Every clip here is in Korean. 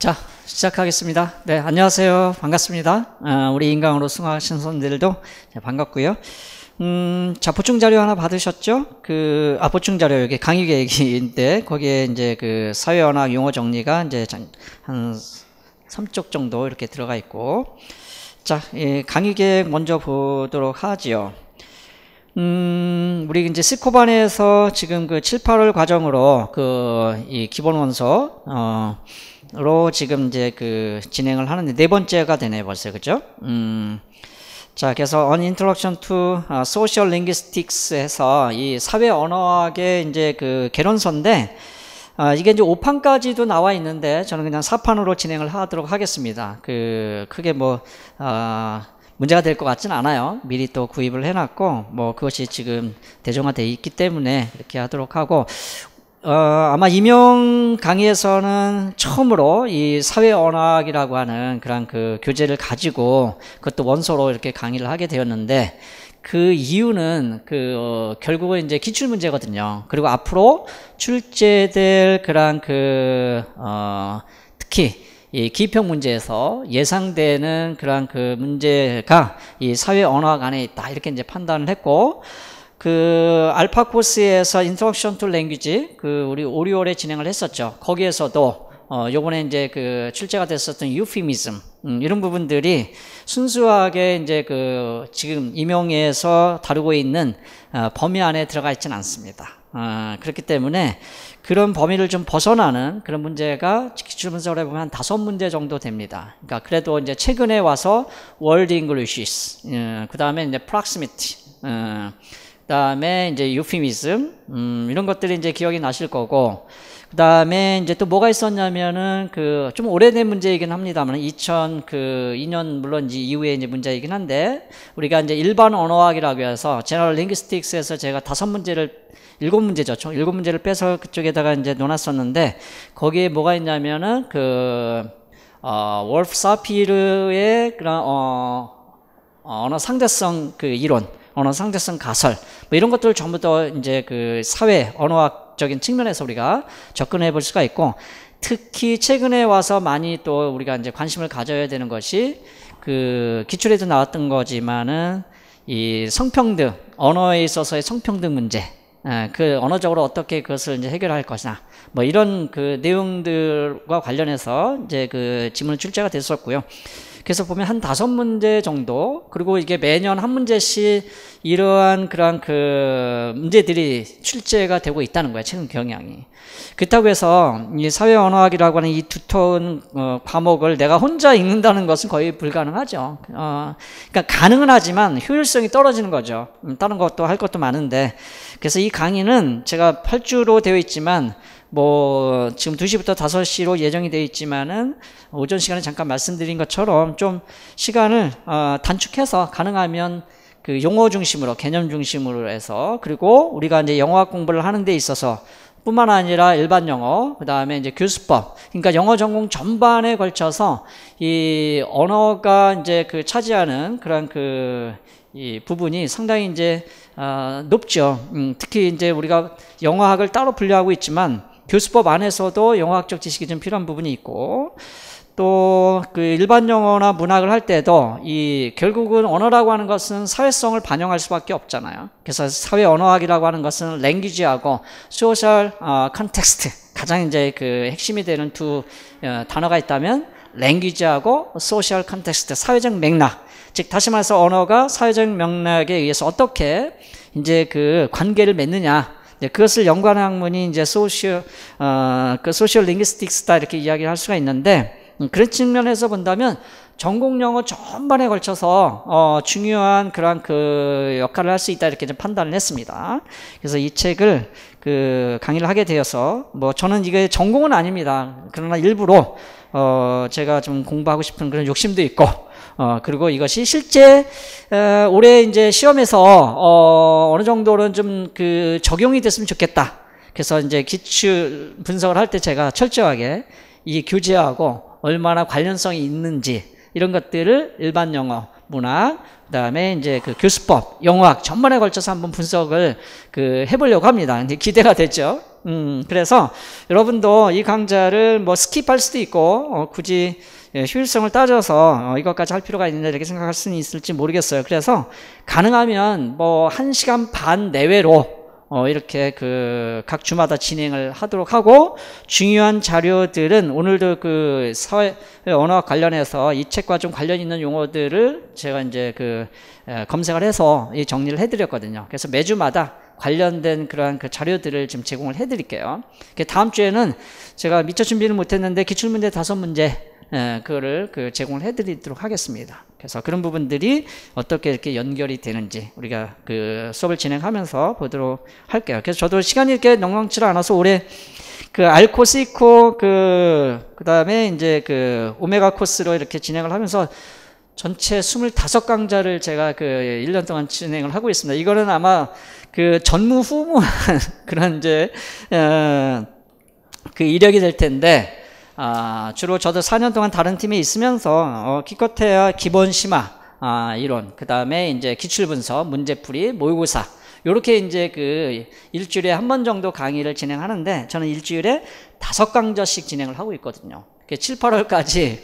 자, 시작하겠습니다. 네, 안녕하세요. 반갑습니다. 아, 우리 인강으로 승화하신 선생님들도 네, 반갑고요. 음, 자, 보충 자료 하나 받으셨죠? 그, 아, 보충 자료, 여기 강의 계획인데, 거기에 이제 그 사회언학 용어 정리가 이제 한 3쪽 정도 이렇게 들어가 있고, 자, 예, 강의 계획 먼저 보도록 하지요. 음, 우리 이제 스코반에서 지금 그 7, 8월 과정으로 그, 이 기본 원서, 어, 로 지금 이제 그 진행을 하는데 네 번째가 되네요 벌써 그죠? 음, 자 그래서 on introduction to 아, social linguistics에서 이 사회 언어학의 이제 그 개론서인데 아, 이게 이제 5판까지도 나와 있는데 저는 그냥 4판으로 진행을 하도록 하겠습니다. 그 크게 뭐 아, 문제가 될 것 같진 않아요. 미리 또 구입을 해놨고 뭐 그것이 지금 대중화돼 있기 때문에 이렇게 하도록 하고 어, 아마 임용 강의에서는 처음으로 이 사회언학이라고 하는 그런 그 교재를 가지고 그것도 원서로 이렇게 강의를 하게 되었는데 그 이유는 그 어, 결국은 이제 기출 문제거든요. 그리고 앞으로 출제될 그런 그 어, 특히 이 기평 문제에서 예상되는 그런 그 문제가 이 사회 언어학 안에 있다 이렇게 이제 판단을 했고 그 알파 코스에서 인트로션툴 랭귀지 그 우리 오리올에 진행을 했었죠. 거기에서도 어 요번에 이제 그 출제가 됐었던 유피미즘 음, 이런 부분들이 순수하게 이제 그 지금 임용에서 다루고 있는 어, 범위 안에 들어가 있지는 않습니다. 어, 그렇기 때문에 그런 범위를 좀 벗어나는 그런 문제가 기출문서를 보면 한 다섯 문제 정도 됩니다. 그러니까 그래도 이제 최근에 와서 월드 잉글리시스 음, 그 다음에 이제 프락스미티 어, 음, 그 다음에 이제 유피미즘 음, 이런 것들이 이제 기억이 나실 거고 그 다음에 이제 또 뭐가 있었냐면은 그 좀 오래된 문제이긴 합니다만 2002년 그 물론 이제 이후에 이제 문제이긴 한데 우리가 이제 일반 언어학이라고 해서 제너럴 링기스틱스에서 제가 다섯 문제를 일곱 문제죠. 총 일곱 문제를 빼서 그쪽에다가 이제 놓았었는데 거기에 뭐가 있냐면은 그 어, 월프 사피르의 그런 어, 어, 언어 상대성 그 이론 언어 상대성 가설 뭐 이런 것들 을 전부 다 이제 그 사회 언어학적인 측면에서 우리가 접근해 볼 수가 있고 특히 최근에 와서 많이 또 우리가 이제 관심을 가져야 되는 것이 그 기출에도 나왔던 거지만은 이 성평등 언어에 있어서의 성평등 문제 아, 그 언어적으로 어떻게 그것을 이제 해결할 것이냐 뭐 이런 그 내용들과 관련해서 이제 그 질문 출제가 됐었고요. 그래서 보면 한 다섯 문제 정도 그리고 이게 매년 한 문제씩 이러한 그러한 그 문제들이 출제가 되고 있다는 거예요. 최근 경향이. 그렇다고 해서 이 사회 언어학이라고 하는 이 두터운 어, 과목을 내가 혼자 읽는다는 것은 거의 불가능하죠. 어, 그러니까 가능은 하지만 효율성이 떨어지는 거죠. 음, 다른 것도 할 것도 많은데 그래서 이 강의는 제가 8주로 되어 있지만 뭐 지금 2시부터 5시로 예정이 되어 있지만은 오전 시간에 잠깐 말씀드린 것처럼 좀 시간을 어, 단축해서 가능하면 그 용어 중심으로 개념 중심으로 해서 그리고 우리가 이제 영어학 공부를 하는 데 있어서 뿐만 아니라 일반 영어, 그 다음에 이제 교수법. 그러니까 영어 전공 전반에 걸쳐서 이 언어가 이제 그 차지하는 그런 그 이 부분이 상당히 이제 어, 높죠. 음, 특히 이제 우리가 영어학을 따로 분류하고 있지만 교수법 안에서도 영어학적 지식이 좀 필요한 부분이 있고 또 그 일반 영어나 문학을 할 때도 이 결국은 언어라고 하는 것은 사회성을 반영할 수밖에 없잖아요. 그래서 사회 언어학이라고 하는 것은 랭귀지하고 소셜 어, 컨텍스트 가장 이제 그 핵심이 되는 두 어, 단어가 있다면 랭귀지하고 소셜 컨텍스트 사회적 맥락 즉 다시 말해서 언어가 사회적 맥락에 의해서 어떻게 이제 그 관계를 맺느냐 예, 그것을 연관 학문이 이제 소시오 어, 그 소셜 링기스틱스다 이렇게 이야기를 할 수가 있는데 음, 그런 측면에서 본다면 전공 영어 전반에 걸쳐서 어, 중요한 그런 그 역할을 할 수 있다 이렇게 판단을 했습니다. 그래서 이 책을 그 강의를 하게 되어서 뭐 저는 이게 전공은 아닙니다. 그러나 일부러 어, 제가 좀 공부하고 싶은 그런 욕심도 있고 어, 그리고 이것이 실제 어, 올해 이제 시험에서 어, 어느 정도는 좀 그 적용이 됐으면 좋겠다. 그래서 이제 기출 분석을 할 때 제가 철저하게 이 교재하고 얼마나 관련성이 있는지 이런 것들을 일반 영어, 문학, 그다음에 이제 그 교수법, 영어학 전반에 걸쳐서 한번 분석을 그 해보려고 합니다. 이제 기대가 되죠. 음, 그래서 여러분도 이 강좌를 뭐 스킵할 수도 있고 어, 굳이 예, 효율성을 따져서 어, 이것까지 할 필요가 있는데 이렇게 생각할 수는 있을지 모르겠어요. 그래서 가능하면 뭐 1시간 반 내외로 어, 이렇게 그 각 주마다 진행을 하도록 하고 중요한 자료들은 오늘도 그 사회 언어와 관련해서 이 책과 좀 관련 있는 용어들을 제가 이제 그 에, 검색을 해서 이 정리를 해드렸거든요. 그래서 매주마다 관련된 그러한 그 자료들을 지금 제공을 해드릴게요. 그 다음 주에는 제가 미처 준비를 못했는데 기출문제 다섯 문제 예, 그거를 그 제공을 해드리도록 하겠습니다. 그래서 그런 부분들이 어떻게 이렇게 연결이 되는지 우리가 그 수업을 진행하면서 보도록 할게요. 그래서 저도 시간이 이렇게 넉넉치 않아서 올해 그 알코 시코 그 그다음에 이제 그 오메가 코스로 이렇게 진행을 하면서 전체 25강좌를 제가 그 1년 동안 진행을 하고 있습니다. 이거는 아마 그 전무후무한 그런 이제 어, 그 이력이 될 텐데 아, 주로 저도 4년 동안 다른 팀에 있으면서 어, 기껏해야 기본 심화 아, 이론, 그 다음에 이제 기출분석, 문제풀이, 모의고사 요렇게 이제 그 일주일에 한 번 정도 강의를 진행하는데 저는 일주일에 다섯 강좌씩 진행을 하고 있거든요. 7, 8월까지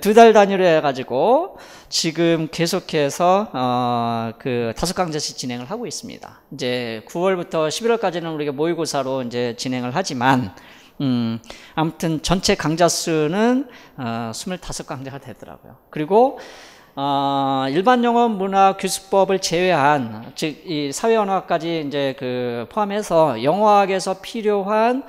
두 달 단위로 해가지고 지금 계속해서 어, 그 다섯 강좌씩 진행을 하고 있습니다. 이제 9월부터 11월까지는 우리가 모의고사로 이제 진행을 하지만 음, 아무튼 전체 강좌 수는 어, 25강좌가 되더라고요. 그리고 어, 일반 영어 문화 규수법을 제외한 즉 이 사회언어까지 이제 그 포함해서 영어학에서 필요한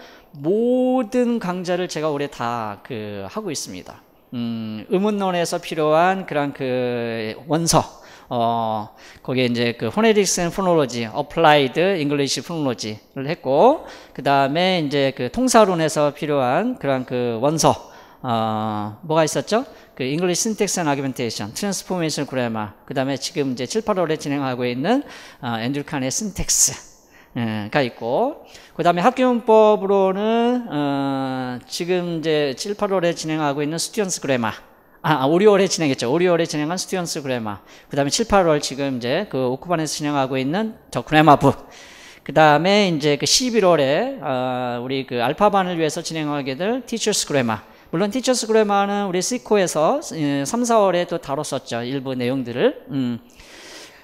모든 강좌를 제가 올해 다 그 하고 있습니다. 음, 의문론에서 필요한 그런 그 원서 어, 거기에 이제 그 호네릭슨 포놀로지, 어플라이드 잉글리시 포놀로지를 했고, 그 다음에 이제 그 통사론에서 필요한 그런 그 원서, 어, 뭐가 있었죠? 그 English Syntax and Argumentation, Transformation Grammar, 그 다음에 지금 이제 7, 8월에 진행하고 있는 어, 앤드류 칸의 Syntax. 예, 가 있고 그 다음에 학교문법으로는 어, 지금 이제 7, 8월에 진행하고 있는 스튜언스 그래마 아, 아 5, 6월에 진행했죠. 5, 6월에 진행한 스튜언스 그래마. 그 다음에 7, 8월 지금 이제 그 오크반에서 진행하고 있는 저 그래마북. 그 다음에 이제 그 11월에, 어, 우리 그 알파반을 위해서 진행하게 될 티처스 그래마. 물론 티처스 그래마는 우리 시코에서 3, 예, 4월에 또 다뤘었죠. 일부 내용들을. 음.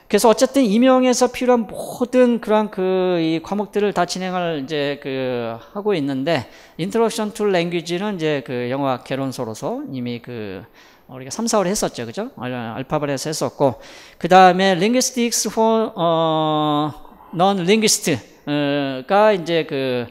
그래서 어쨌든 임용에서 필요한 모든 그런 그 이 과목들을 다 진행을 이제 그 하고 있는데 introduction to l a n g u a g e 는 이제 그 영화 개론서로서 이미 그 우리가 3, 4월 에 했었죠. 그죠? 알파벳에서 했었고 그다음에 linguistics for 어 non linguist 어, 가 이제 그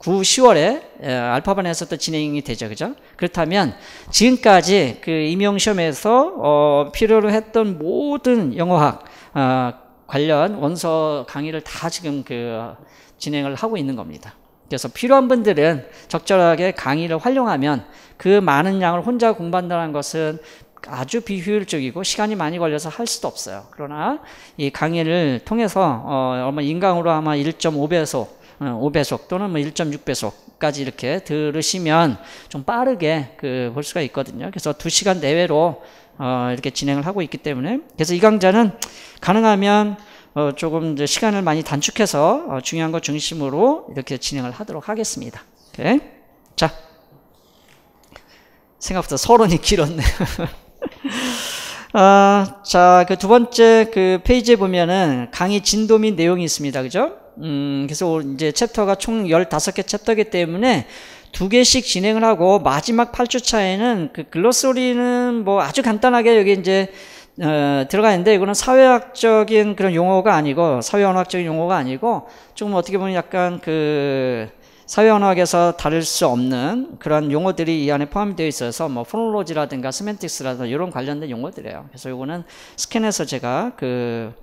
9, 10월에 예, 알파반에서도 진행이 되죠. 그죠? 그렇다면 지금까지 그 임용시험에서 어, 필요로 했던 모든 영어학 어, 관련 원서 강의를 다 지금 그 진행을 하고 있는 겁니다. 그래서 필요한 분들은 적절하게 강의를 활용하면 그 많은 양을 혼자 공부한다는 것은 아주 비효율적이고 시간이 많이 걸려서 할 수도 없어요. 그러나 이 강의를 통해서 어, 아마 인강으로 아마 1.5배속 5배속 어, 또는 뭐 1.6배속까지 이렇게 들으시면 좀 빠르게 그 볼 수가 있거든요. 그래서 2시간 내외로 어 이렇게 진행을 하고 있기 때문에 그래서 이 강좌는 가능하면 어 조금 이제 시간을 많이 단축해서 어 중요한 거 중심으로 이렇게 진행을 하도록 하겠습니다. 오케이? 자, 생각보다 서론이 길었네요. 아, 어, 자, 그 두 번째 그 페이지에 보면은 강의 진도 및 내용이 있습니다. 그죠? 음, 그래서 이제 챕터가 총 15개 챕터기 때문에 두 개씩 진행을 하고 마지막 8주차에는 그 글로소리는 뭐 아주 간단하게 여기 이제 어, 들어가 있는데 이거는 사회학적인 그런 용어가 아니고 사회언어학적인 용어가 아니고 조금 어떻게 보면 약간 그 사회언어학에서 다룰 수 없는 그런 용어들이 이 안에 포함되어 있어서 뭐 포놀로지라든가 스멘틱스라든가 이런 관련된 용어들이에요. 그래서 이거는 스캔해서 제가 그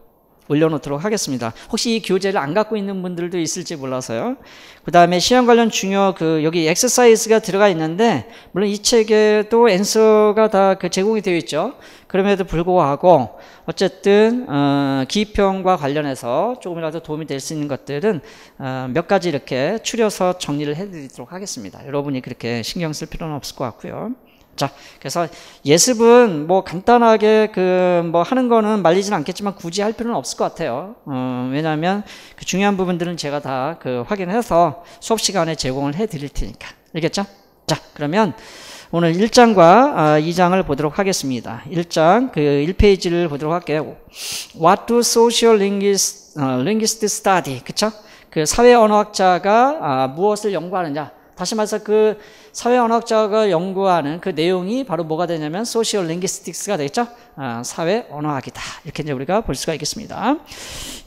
올려놓도록 하겠습니다. 혹시 이 교재를 안 갖고 있는 분들도 있을지 몰라서요. 그 다음에 시험 관련 중요 그 여기 엑서사이즈가 들어가 있는데 물론 이 책에도 엔서가 다 그 제공이 되어 있죠. 그럼에도 불구하고 어쨌든 어, 기입형과 관련해서 조금이라도 도움이 될 수 있는 것들은 어, 몇 가지 이렇게 추려서 정리를 해드리도록 하겠습니다. 여러분이 그렇게 신경 쓸 필요는 없을 것 같고요. 자, 그래서 예습은 뭐 간단하게 그 뭐 하는 거는 말리진 않겠지만 굳이 할 필요는 없을 것 같아요. 음, 왜냐하면 그 중요한 부분들은 제가 다 그 확인해서 수업 시간에 제공을 해드릴 테니까 알겠죠? 자, 그러면 오늘 1장과 아, 2장을 보도록 하겠습니다. 1장 그 1페이지를 보도록 할게요. What do social linguists, uh, 어, linguists study? 그쵸? 그 사회 언어학자가 아, 무엇을 연구하느냐? 다시 말해서 그 사회언어학자가 연구하는 그 내용이 바로 뭐가 되냐면 소시얼 링기스틱스가 되겠죠. 아, 사회 언어학이다. 이렇게 이제 우리가 볼 수가 있겠습니다.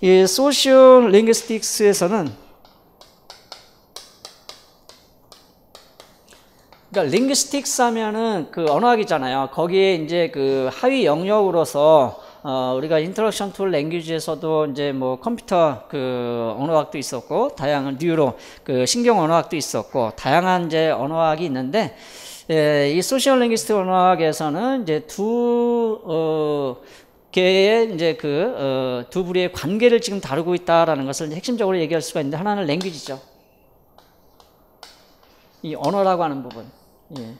이 소시얼 링기스틱스에서는 그러니까 링기스틱스 하면은 그 언어학이잖아요. 거기에 이제 그 하위 영역으로서 어, 우리가 인터랙션 툴 랭귀지에서도 이제 뭐 컴퓨터 그 언어학도 있었고 다양한 뉴로 그 신경 언어학도 있었고 다양한 이제 언어학이 있는데 예, 이 소셜 랭귀스트 언어학에서는 이제 두 어, 개의 이제 그두 어, 부류의 관계를 지금 다루고 있다라는 것을 핵심적으로 얘기할 수가 있는데 하나는 랭귀지죠. 이 언어라고 하는 부분. 예.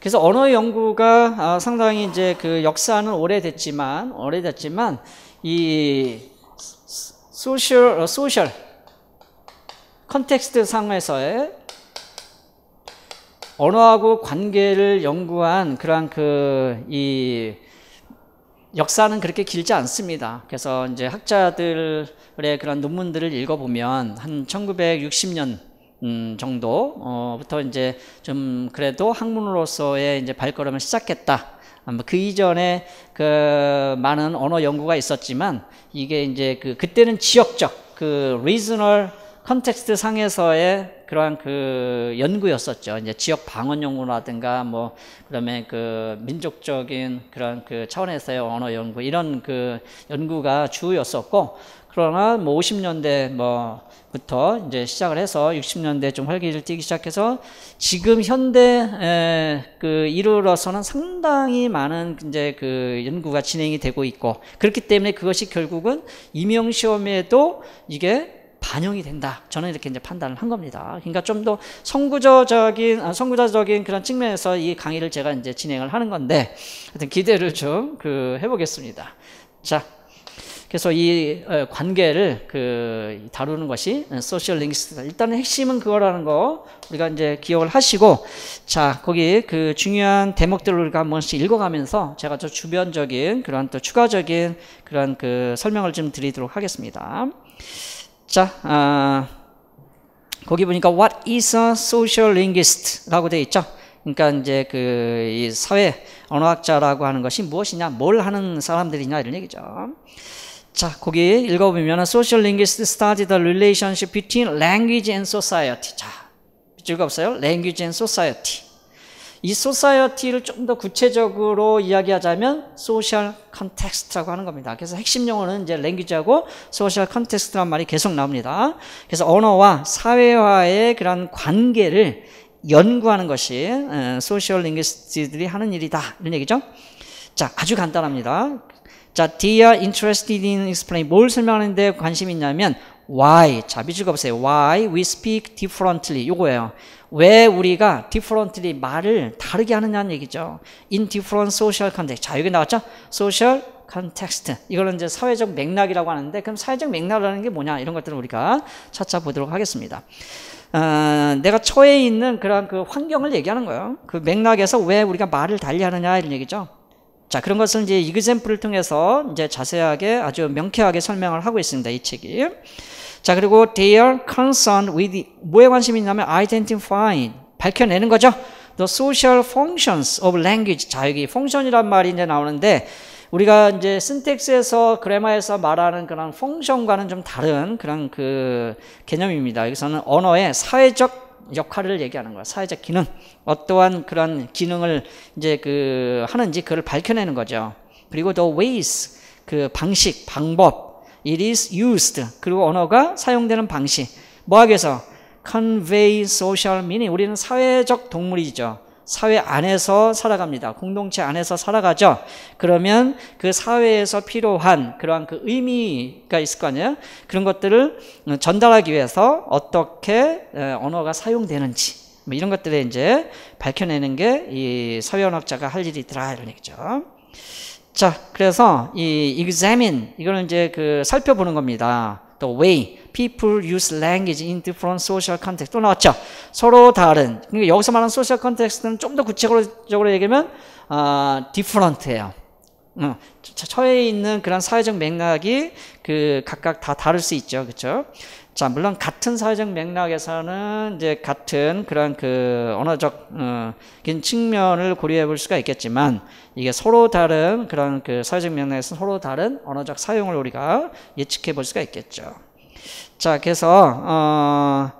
그래서 언어 연구가 아, 상당히 이제 그 역사는 오래됐지만 오래됐지만 이 소셜 어, 소셜 컨텍스트 상에서의 언어하고 관계를 연구한 그러한 그이 역사는 그렇게 길지 않습니다. 그래서 이제 학자들의 그런 논문들을 읽어보면 한 1960년 음, 정도부터 어, 이제 좀 그래도 학문으로서의 이제 발걸음을 시작했다. 음, 그 이전에 그 많은 언어 연구가 있었지만 이게 이제 그 그때는 지역적 그 리즈널 컨텍스트 상에서의 그러한 그 연구였었죠. 이제 지역 방언 연구라든가 뭐 그다음에 그 민족적인 그런 그 차원에서의 언어 연구 이런 그 연구가 주였었고 그러나 뭐 50년대 뭐부터 이제 시작을 해서 60년대 좀 활기를 띠기 시작해서 지금 현대 그 이루로서는 상당히 많은 이제 그 연구가 진행이 되고 있고 그렇기 때문에 그것이 결국은 임용 시험에도 이게 반영이 된다. 저는 이렇게 이제 판단을 한 겁니다. 그러니까 좀 더 선구자적인 아, 선구자적인 그런 측면에서 이 강의를 제가 이제 진행을 하는 건데 하여튼 기대를 좀 그 해보겠습니다. 자, 그래서 이 어, 관계를 그 다루는 것이 소셜 링스다. 일단 핵심은 그거라는 거 우리가 이제 기억을 하시고 자 거기 그 중요한 대목들을 우리가 한 번씩 읽어가면서 제가 저 주변적인 그러한 또 추가적인 그런 그 설명을 좀 드리도록 하겠습니다. 자, 아, 거기 보니까 What is a social linguist라고 되어 있죠. 그러니까 이제 그 사회 언어학자라고 하는 것이 무엇이냐, 뭘 하는 사람들이냐 이런 얘기죠. 자, 거기 읽어보면 social linguist study the relationship between language and society. 자, 즐겁어요. language and society. 이 소사이어티를 좀 더 구체적으로 이야기하자면 소셜 컨텍스트라고 하는 겁니다. 그래서 핵심 용어는 이제 랭귀지하고 소셜 컨텍스트란 말이 계속 나옵니다. 그래서 언어와 사회화의 그런 관계를 연구하는 것이 소셜 어, 링기스트들이 하는 일이다. 이런 얘기죠. 자, 아주 간단합니다. 자, they are interested in explain. 뭘 설명하는데 관심이 있냐면 why 자밑가보세요 why we speak differently 요거예요 왜 우리가 differently 말을 다르게 하느냐는 얘기죠 in different social context 자 여기 나왔죠 social context 이거는 이제 사회적 맥락이라고 하는데 그럼 사회적 맥락이라는 게 뭐냐 이런 것들을 우리가 찾아 보도록 하겠습니다 어, 내가 처해 있는 그런 그 환경을 얘기하는 거예요 그 맥락에서 왜 우리가 말을 달리 하느냐 이런 얘기죠 자, 그런 것을 이제 이그샘플을 통해서 이제 자세하게 아주 명쾌하게 설명을 하고 있습니다. 이 책이. 자, 그리고 t h e a r e concern e d with 뭐에 관심이 있냐면 identifying 밝혀내는 거죠. The social functions of language. 자, 여기 function이란 말이 이제 나오는데 우리가 이제 syntax에서 그래마에서 말하는 그런 function과는 좀 다른 그런 그 개념입니다. 여기서는 언어의 사회적 역할을 얘기하는 거야. 사회적 기능. 어떠한 그런 기능을 이제 그 하는지 그걸 밝혀내는 거죠. 그리고 the ways 그 방식, 방법. It is used. 그리고 언어가 사용되는 방식. 뭐하겠어 convey social meaning. 우리는 사회적 동물이죠. 사회 안에서 살아갑니다. 공동체 안에서 살아가죠. 그러면 그 사회에서 필요한 그러한 그 의미가 있을 거 아니에요? 그런 것들을 어, 전달하기 위해서 어떻게 어, 언어가 사용되는지 뭐 이런 것들을 이제 밝혀내는 게 이 사회언어학자가 할 일이더라 이런 얘기죠. 자, 그래서 이 examine 이거는 이제 그 살펴보는 겁니다. 또 way people use language in different social context. 또 나왔죠. 서로 다른. 그러니까 여기서 말하는 social context는 좀 더 구체적으로 얘기하면 어, different예요. 응. 처에 있는 그런 사회적 맥락이 그 각각 다 다를 수 있죠. 그쵸 자, 물론 같은 사회적 맥락에서는 이제 같은 그런 그 언어적 어, 측면을 고려해 볼 수가 있겠지만 이게 서로 다른 그런 그 사회적 맥락에서 서로 다른 언어적 사용을 우리가 예측해 볼 수가 있겠죠. 자, 그래서 어,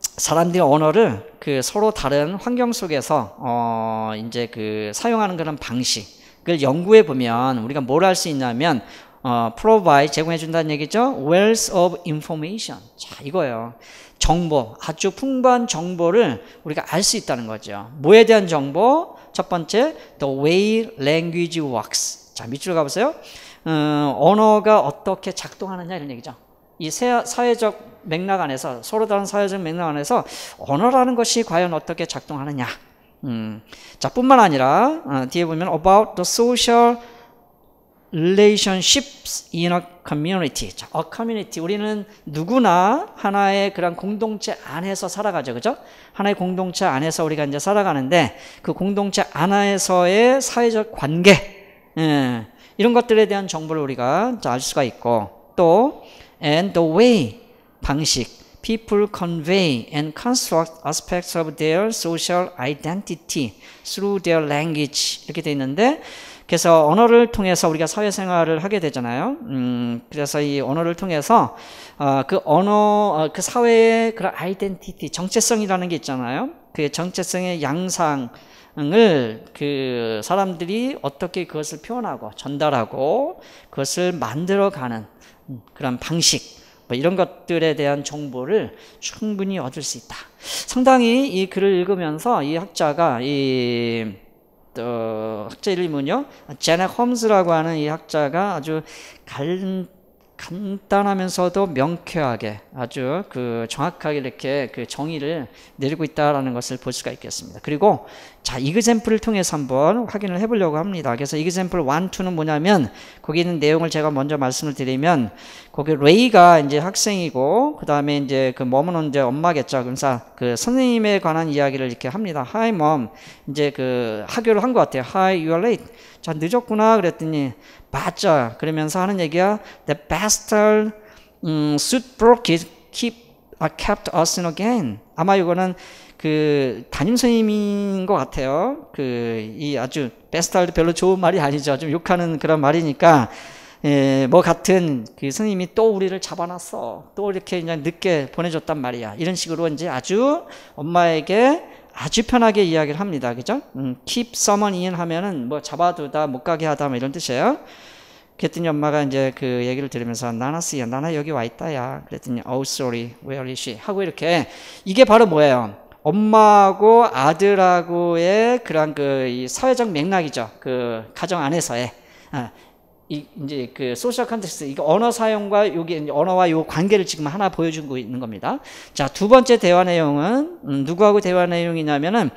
사람들이 언어를 그 서로 다른 환경 속에서 어, 이제 그 사용하는 그런 방식을 연구해 보면 우리가 뭘 할 수 있냐면 어, provide 제공해 준다는 얘기죠. w e l l s of information. 자, 이거예요. 정보, 아주 풍부한 정보를 우리가 알 수 있다는 거죠. 뭐에 대한 정보? 첫 번째, the way language works. 자, 밑줄로 가보세요. 음, 언어가 어떻게 작동하느냐 이런 얘기죠. 이 사회적 맥락 안에서 서로 다른 사회적 맥락 안에서 언어라는 것이 과연 어떻게 작동하느냐. 음, 자 뿐만 아니라 어, 뒤에 보면 about the social relationships in a community. 자, a community. 우리는 누구나 하나의 그런 공동체 안에서 살아가죠. 그죠? 하나의 공동체 안에서 우리가 이제 살아가는데 그 공동체 안에서의 사회적 관계. 예. 이런 것들에 대한 정보를 우리가 알 수가 있고 또 and the way 방식 people convey and construct aspects of their social identity through their language 이렇게 돼 있는데 그래서 언어를 통해서 우리가 사회생활을 하게 되잖아요. 음, 그래서 이 언어를 통해서 어, 그 언어 어, 그 사회의 그런 아이덴티티 정체성이라는 게 있잖아요. 그 정체성의 양상 그 사람들이 어떻게 그것을 표현하고 전달하고 그것을 만들어가는 그런 방식 뭐 이런 것들에 대한 정보를 충분히 얻을 수 있다. 상당히 이 글을 읽으면서 이 학자가 이 어, 학자 이름은요 제나 홈스라고 하는 이 학자가 아주 간 간단하면서도 명쾌하게 아주 그 정확하게 이렇게 그 정의를 내리고 있다라는 것을 볼 수가 있겠습니다. 그리고 자, 이그샘플을 통해서 한번 확인을 해 보려고 합니다. 그래서 이그샘플 1, 2는 뭐냐면 거기 있는 내용을 제가 먼저 말씀을 드리면 거기 레이가 이제 학생이고 그다음에 이제 그 머무는 이제 엄마겠죠. 그래서 그 선생님에 관한 이야기를 이렇게 합니다. 하이 m o 이제 그 학교를 한 것 같아요. 하이 유 o 레 a r 자, 늦었구나 그랬더니 맞아. 그러면서 하는 얘기야. The bastard 음, suit broke it, keep, uh, kept us in again. 아마 이거는 그 담임 선생님인 것 같아요. 그 이 아주 베스트알드 별로 좋은 말이 아니죠. 좀 욕하는 그런 말이니까 예, 뭐 같은 그 선생님이 또 우리를 잡아놨어. 또 이렇게 그냥 늦게 보내줬단 말이야. 이런 식으로 이제 아주 엄마에게 아주 편하게 이야기를 합니다. 그죠? 음, keep someone in 하면은 뭐 잡아두다, 못 가게 하다 뭐 이런 뜻이에요. 그랬더니 엄마가 이제 그 얘기를 들으면서 나나스야, 나나 여기 와 있다야. 그랬더니 oh sorry, where is she? 하고 이렇게 이게 바로 뭐예요? 엄마하고 아들하고의 그런 그이 사회적 맥락이죠. 그 가정 안에서의. 아, 이, 이제 그 소셜 컨텍스이거 언어 사용과 여기 언어와 요 관계를 지금 하나 보여주고 있는 겁니다. 자 두 번째 대화 내용은 음, 누구하고 대화 내용이냐면은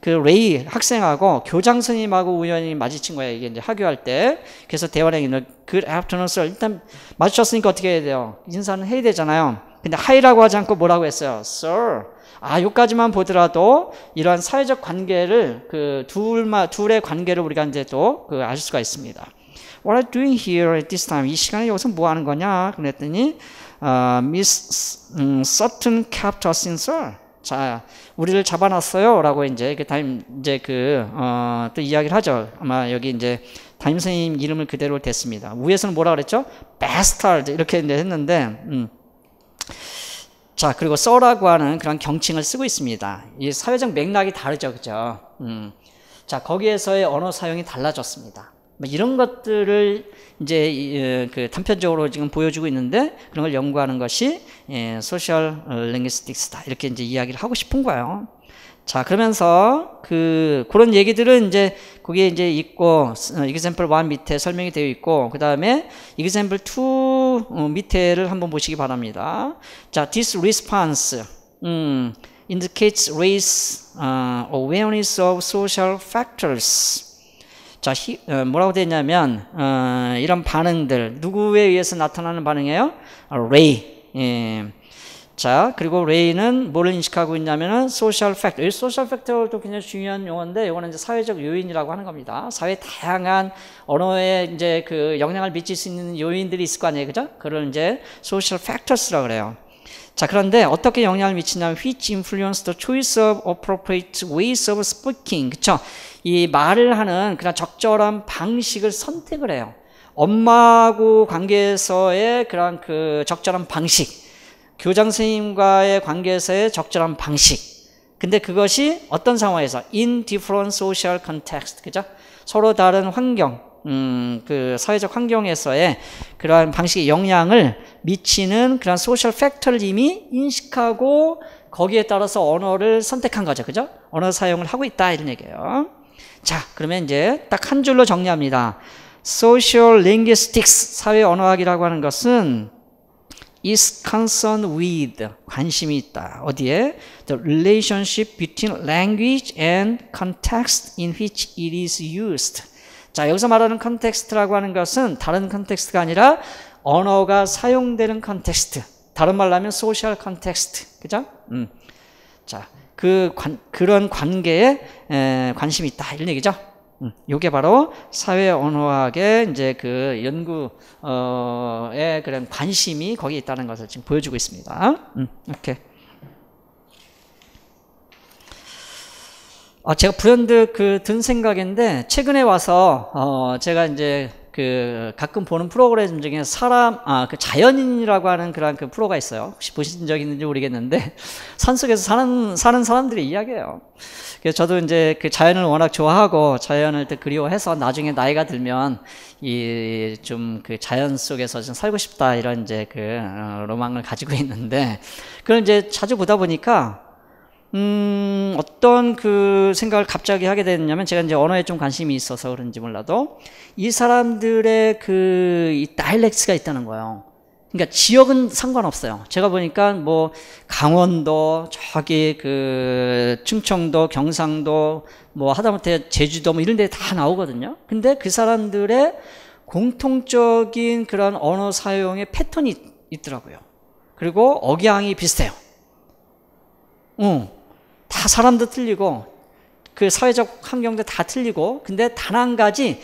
그 레이 학생하고 교장 선생님하고 우연히 마주친 거예요. 이게 이제 학교할 때 그래서 대화 내용을 그 애프터너스 일단 마주쳤으니까 어떻게 해야 돼요? 인사는 해야 되잖아요. 근데 하이라고 하지 않고 뭐라고 했어요? Sir. 아, 요까지만 보더라도 이러한 사회적 관계를 그 둘마 둘의 관계를 우리가 이제 또 그알 수가 있습니다. What are you doing here at this time? 이 시간에 여기서 뭐 하는 거냐? 그랬더니 uh, Miss um, Sutton kept us in sir. 자, 우리를 잡아놨어요라고 이제 그 다임 이제 그또 어, 이야기를 하죠. 아마 여기 이제 담임 선생님 이름을 그대로 댔습니다. 위에서는 뭐라 그랬죠? bastard 이렇게 이제 했는데 음. 자, 그리고 써라고 하는 그런 경칭을 쓰고 있습니다. 이 사회적 맥락이 다르죠. 그죠? 음. 자, 거기에서의 언어 사용이 달라졌습니다. 뭐 이런 것들을 이제 어, 그 단편적으로 지금 보여주고 있는데 그런 걸 연구하는 것이 예, 소셜 랭귀스틱스다 이렇게 이제 이야기를 하고 싶은 거예요. 자 그러면서 그 그런 얘기들은 이제 거기에 이제 있고 어, example 1 밑에 설명이 되어 있고 그 다음에 example 2 어, 밑에를 한번 보시기 바랍니다. 자 this response 음, indicates race uh, awareness of social factors. 자, 히, 어, 뭐라고 되냐면 어, 이런 반응들 누구에 의해서 나타나는 반응이에요? 아, 레이. 예. 자, 그리고 레이는 뭘 인식하고 있냐면은 소셜 팩트이 소셜 팩트도 굉장히 중요한 용어인데 이거는 이제 사회적 요인이라고 하는 겁니다. 사회 다양한 언어에 이제 그 영향을 미칠 수 있는 요인들이 있을 거 아니에요. 그죠? 그걸 이제 소셜 팩터스라고 그래요. 자, 그런데 어떻게 영향을 미치냐면 which influence the choice of appropriate ways of speaking. 그쵸? 이 말을 하는 그냥 적절한 방식을 선택을 해요. 엄마하고 관계에서의 그런 그 적절한 방식. 교장 선생님과의 관계에서의 적절한 방식. 근데 그것이 어떤 상황에서 in different social context. 그죠? 서로 다른 환경, 음, 그 사회적 환경에서의 그러한 방식의 영향을 미치는 그런 소셜 팩터를 이미 인식하고 거기에 따라서 언어를 선택한 거죠. 그죠? 언어 사용을 하고 있다 이런 얘기예요. 자, 그러면 이제 딱 한 줄로 정리합니다. Social linguistics 사회 언어학이라고 하는 것은 is concerned with 관심이 있다. 어디에? The relationship between language and context in which it is used. 자, 여기서 말하는 컨텍스트라고 하는 것은 다른 컨텍스트가 아니라 언어가 사용되는 컨텍스트. 다른 말로 하면 소셜 컨텍스트. 그죠? 음. 자, 그 관, 그런 관계에 에, 관심이 있다. 이런 얘기죠. 음, 요게 바로 사회 언어학의 이제 그연구에 어, 그런 관심이 거기에 있다는 것을 지금 보여주고 있습니다. 음, 이렇게. 어, 제가 불현듯 그든 생각인데 최근에 와서 어, 제가 이제 그 가끔 보는 프로그램 중에 사람 아 그 자연인이라고 하는 그런 그 프로가 있어요. 혹시 보신 적 있는지 모르겠는데 산속에서 사는 사는 사람들의 이야기예요. 그래서 저도 이제 그 자연을 워낙 좋아하고 자연을 또 그리워해서 나중에 나이가 들면 이 좀 그 자연 속에서 좀 살고 싶다 이런 이제 그 어, 로망을 가지고 있는데 그걸 이제 자주 보다 보니까 음, 어떤 그 생각을 갑자기 하게 됐냐면 제가 이제 언어에 좀 관심이 있어서 그런지 몰라도 이 사람들의 그이 다일렉스가 있다는 거예요. 그러니까 지역은 상관없어요. 제가 보니까 뭐 강원도, 저기 그 충청도, 경상도, 뭐 하다못해 제주도 뭐 이런 데 다 나오거든요. 근데 그 사람들의 공통적인 그런 언어 사용의 패턴이 있더라고요. 그리고 억양이 비슷해요. 응. 다 사람도 틀리고 그 사회적 환경도 다 틀리고 근데 단 한 가지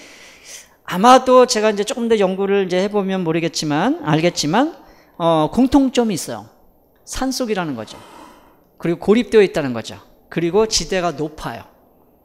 아마도 제가 이제 조금 더 연구를 이제 해보면 모르겠지만 알겠지만 어, 공통점이 있어요. 산속이라는 거죠. 그리고 고립되어 있다는 거죠. 그리고 지대가 높아요.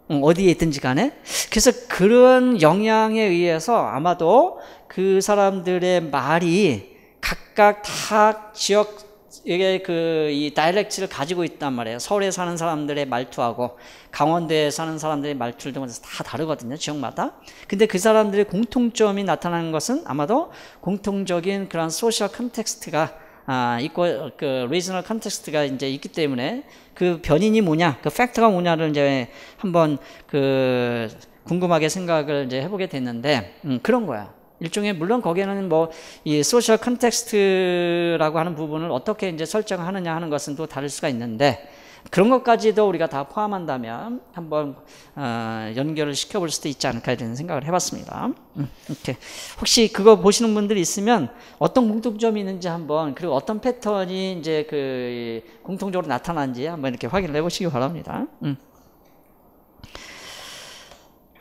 어디에 있든지 간에. 그래서 그런 영향에 의해서 아마도 그 사람들의 말이 각각 다 지역 이게 그이 다이렉트를 가지고 있단 말이에요. 서울에 사는 사람들의 말투하고 강원도에 사는 사람들의 말투를 통해서 다 다르거든요. 지역마다. 근데 그 사람들의 공통점이 나타나는 것은 아마도 공통적인 그런 소셜 컨텍스트가 아, 있고 그 리저널 컨텍스트가 이제 있기 때문에 그 변인이 뭐냐, 그팩트가 뭐냐를 이제 한번 그 궁금하게 생각을 이제 해보게 됐는데 음, 그런 거야. 일종의 물론 거기에는 뭐 이 소셜 컨텍스트라고 하는 부분을 어떻게 이제 설정하느냐 하는 것은 또 다를 수가 있는데 그런 것까지도 우리가 다 포함한다면 한번 어, 연결을 시켜볼 수도 있지 않을까 이런 생각을 해봤습니다. 음, 이렇게 혹시 그거 보시는 분들이 있으면 어떤 공통점이 있는지 한번 그리고 어떤 패턴이 이제 그 공통적으로 나타난지 한번 이렇게 확인을 해보시기 바랍니다. 음.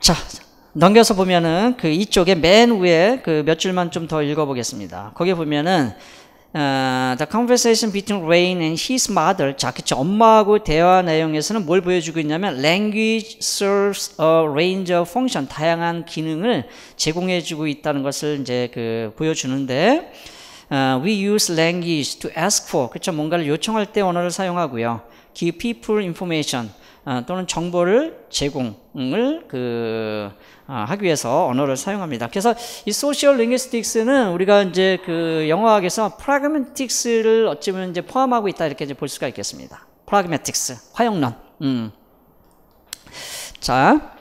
자. 넘겨서 보면은 그 이쪽에 맨 위에 그 몇 줄만 좀 더 읽어보겠습니다. 거기 보면은 어, The conversation between Rain and his mother. 자, 그쵸. 엄마하고 대화 내용에서는 뭘 보여주고 있냐면 language serves a range of function. 다양한 기능을 제공해주고 있다는 것을 이제 그 보여주는데 uh, we use language to ask for. 그쵸. 뭔가를 요청할 때 언어를 사용하고요. give people information. 어, 또는 정보를 제공을 그 어, 하기 위해서 언어를 사용합니다. 그래서 이 소셜 링기스틱스는 우리가 이제 그 영어학에서 프라그매틱스를 어찌 보면 이제 포함하고 있다 이렇게 이제 볼 수가 있겠습니다. 프라그매틱스, 화영론. 음. 자,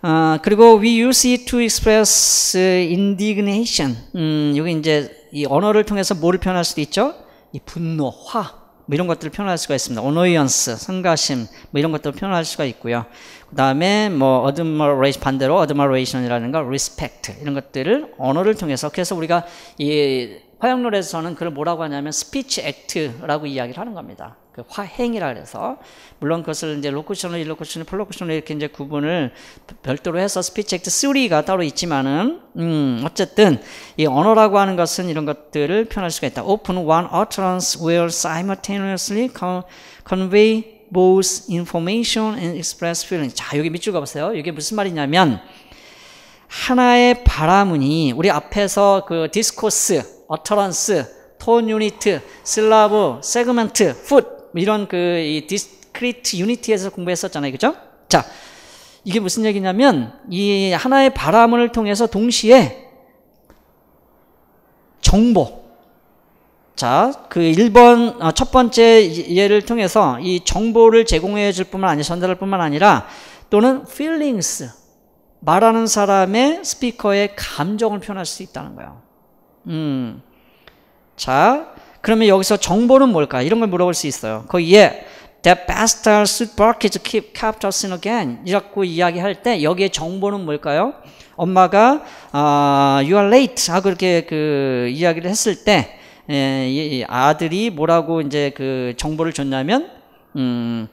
아, 그리고 we use it to express indignation. 음, 여기 이제 이 언어를 통해서 뭐를 표현할 수도 있죠? 이 분노, 화, 뭐 이런 것들을 표현할 수가 있습니다. a n 오노이언스, 성가심 뭐 이런 것들을 표현할 수가 있고요. 그 다음에 뭐 a d i 어드머레이션 반대로 a d i 어드머레이션이라는가 respect 이런 것들을 언어를 통해서 그래서 우리가 이화양노래에서는 그걸 뭐라고 하냐면 speech a c t 라고 이야기를 하는 겁니다. 그 화행이라 그래서 물론 그것을 이제 로쿠션을 일로쿠션을 플로쿠션을 이렇게 이제 구분을 별도로 해서 스피치 액트 3가 따로 있지만은 음 어쨌든 이 언어라고 하는 것은 이런 것들을 표현할 수가 있다. Often one utterance will simultaneously convey both information and express feeling. 자, 여기 밑줄 가보세요. 이게 무슨 말이냐면, 하나의 바람문이 우리 앞에서 그 디스코스, 어터런스, 톤 유니트, 슬라브, 세그먼트, 풋 이런 그 이 디스크리트 유니티에서 공부했었잖아요. 그죠? 자, 이게 무슨 얘기냐면 이 하나의 바람을 통해서 동시에 정보 자, 그 1번, 어, 첫 번째 예를 통해서 이 정보를 제공해 줄 뿐만 아니라 전달할 뿐만 아니라 또는 feelings, 말하는 사람의 스피커의 감정을 표현할 수 있다는 거예요. 음. 자, 그러면 여기서 정보는 뭘까? 이런 걸 물어볼 수 있어요. 거기에 t h e bastard should a r k his keep c a p t u sin again. 이라고 이야기할 때 여기에 정보는 뭘까요? 엄마가 아, you are late 하고 이렇게 그 이야기를 했을 때 에, 예, 이 아들이 뭐라고 이제 그 정보를 줬냐면 음,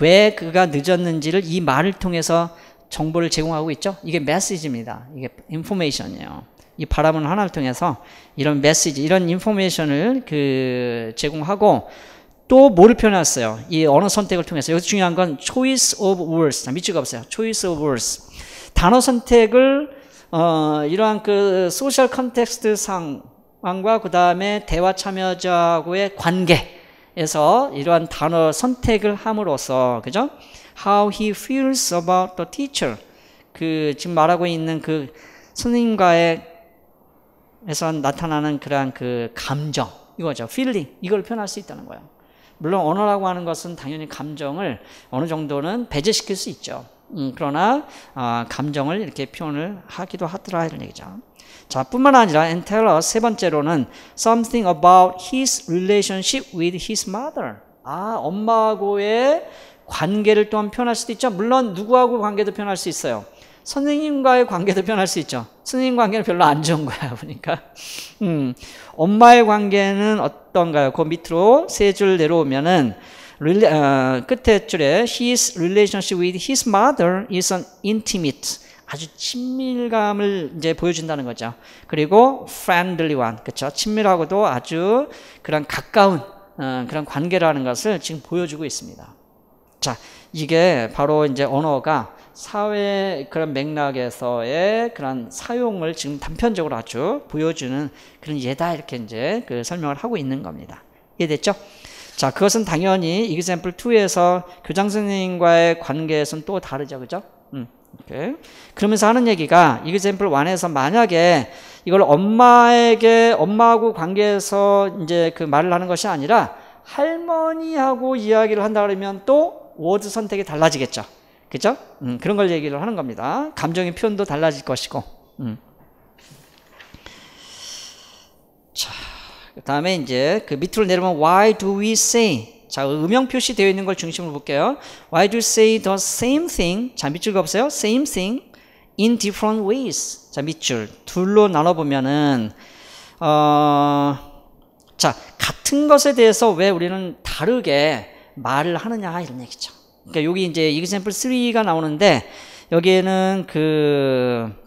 왜 그가 늦었는지를 이 말을 통해서 정보를 제공하고 있죠. 이게 메시지입니다. 이게 인포메이션이에요. 이바라보 하나를 통해서 이런 메시지, 이런 인포메이션을 그 제공하고 또 뭐를 표현했어요? 이 언어 선택을 통해서 여기서 중요한 건 choice of words. 밑줄가 없어요. choice of words. 단어 선택을 어, 이러한 그 소셜 컨텍스트 상황과 그 다음에 대화 참여자하고의 관계에서 이러한 단어 선택을 함으로써 그죠? How he feels about the teacher. 그 지금 말하고 있는 그 선생님과의 에서 나타나는 그러한 그 감정 이거죠. feeling 이걸 표현할 수 있다는 거예요. 물론 언어라고 하는 것은 당연히 감정을 어느 정도는 배제시킬 수 있죠. 음, 그러나 어, 감정을 이렇게 표현을 하기도 하더라 이런 얘기죠. 자 뿐만 아니라 엔 n d t 세 번째로는 something about his relationship with his mother. 아 엄마하고의 관계를 또한 표현할 수도 있죠. 물론 누구하고 관계도 표현할 수 있어요. 선생님과의 관계도 변할 수 있죠. 선생님 관계는 별로 안 좋은 거야 보니까. 음, 엄마의 관계는 어떤가요? 그 밑으로 세 줄 내려오면은 어, 끝에 줄에 his relationship with his mother is an intimate. 아주 친밀감을 이제 보여준다는 거죠. 그리고 friendly one, 그렇 친밀하고도 아주 그런 가까운 어, 그런 관계라는 것을 지금 보여주고 있습니다. 자, 이게 바로 이제 언어가 사회 그런 맥락에서의 그런 사용을 지금 단편적으로 아주 보여주는 그런 예다 이렇게 이제 그 설명을 하고 있는 겁니다. 이해됐죠? 자, 그것은 당연히 example 2에서 교장 선생님과의 관계에서는 또 다르죠. 그죠? 음. 오케이. 그러면서 하는 얘기가 example 1에서 만약에 이걸 엄마에게 엄마하고 관계에서 이제 그 말을 하는 것이 아니라 할머니하고 이야기를 한다 그러면 또 워드 선택이 달라지겠죠. 그죠? 음, 그런 걸 얘기를 하는 겁니다. 감정의 표현도 달라질 것이고. 음. 자, 그 다음에 이제 그 밑으로 내려면 오 why do we say? 자, 음영 표시되어 있는 걸 중심으로 볼게요. Why do y o say the same thing? 자, 밑줄 가보세요. Same thing in different ways. 자, 밑줄 둘로 나눠보면은 어, 자, 같은 것에 대해서 왜 우리는 다르게 말을 하느냐 이런 얘기죠. 그러니까 여기 이제 example 3가 나오는데 여기에는 그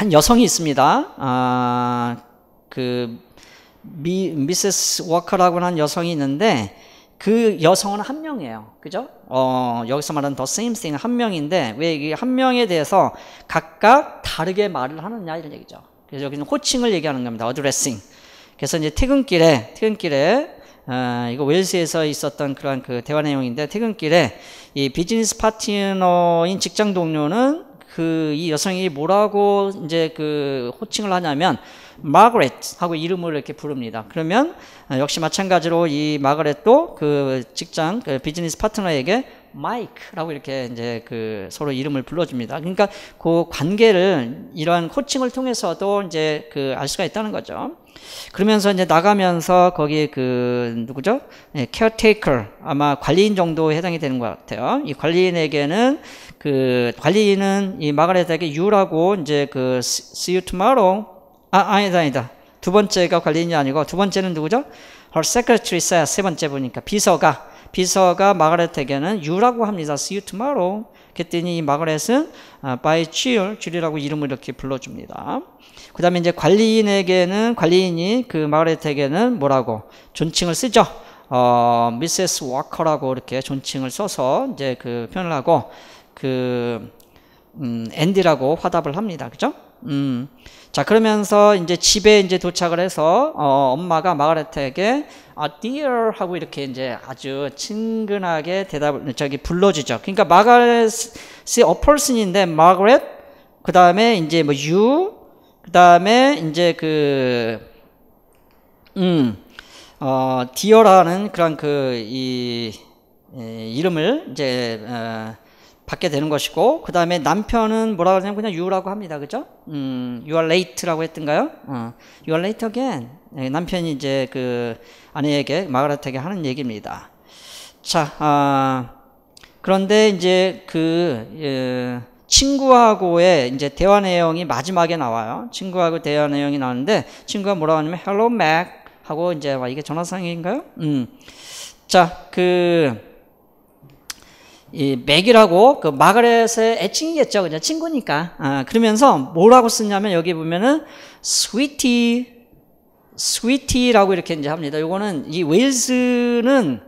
한 여성이 있습니다. 아, 그 미, 세스 워커라고 하는 여성이 있는데 그 여성은 한 명이에요. 그죠? 어, 여기서 말하는 더 same thing 한 명인데 왜 이게 한 명에 대해서 각각 다르게 말을 하느냐 이런 얘기죠. 그래서 여기는 호칭을 얘기하는 겁니다. 어드레싱. 그래서 이제 퇴근길에 퇴근길에 아, 이거 웨일스에서 있었던 그런 그 대화 내용인데 퇴근길에 이 비즈니스 파트너인 직장 동료는 그 이 여성이 뭐라고 이제 그 호칭을 하냐면 마그렛 하고 이름을 이렇게 부릅니다. 그러면 아, 역시 마찬가지로 이 마그렛도 그 직장 그 비즈니스 파트너에게 마이크라고 이렇게 이제 그 서로 이름을 불러줍니다. 그러니까 그 관계를 이러한 코칭을 통해서도 이제 그 알 수가 있다는 거죠. 그러면서 이제 나가면서 거기에 그 누구죠? 네, caretaker 아마 관리인 정도에 해당이 되는 것 같아요. 이 관리인에게는 그 관리인은 이 마가렛에게 y 라고 이제 그 see you tomorrow 아 아니다 아니다 두 번째가 관리인이 아니고 두 번째는 누구죠? her secretary says 세 번째 보니까 비서가 비서가 마가렛에게는 유라고 합니다. see you tomorrow. 그랬더니 이 마가렛은 아, by cheer 줄이라고 이름을 이렇게 불러줍니다. 그 다음에 이제 관리인에게는, 관리인이 그 마가렛에게는 그 뭐라고? 존칭을 쓰죠. 어, 미세스 워커라고 이렇게 존칭을 써서 이제 그 표현을 하고, 그, 음, 앤디라고 화답을 합니다. 그죠? 음. 자, 그러면서 이제 집에 이제 도착을 해서, 어, 엄마가 마가렛에게, 아, dear 하고 이렇게 이제 아주 친근하게 대답을, 저기 불러주죠. 그러니까 마가렛이 a person인데, 마가렛, 그 다음에 이제 뭐 you, 그다음에 이제 그 음, 어, 디어라는 그런 그이 이, 예, 이름을 이제 어, 받게 되는 것이고 그 다음에 남편은 뭐라고 하냐면 그냥 유라고 합니다 그죠? 음, you are late라고 했던가요? 어, you are late again 네, 남편이 이제 그 아내에게 마가렛에게 하는 얘기입니다 자 아, 그런데 이제 그 예, 친구하고의 이제 대화 내용이 마지막에 나와요. 친구하고 대화 내용이 나오는데 친구가 뭐라고 하냐면 Hello Mac 하고 이제 와 이게 전화상인가요? 음. 자, 그이 맥이라고 그, 그 마가렛의 애칭이겠죠. 그냥 친구니까. 아, 그러면서 뭐라고 쓰냐면 여기 보면은 sweetie sweetie라고 이렇게 이제 합니다. 요거는 이 웨일스는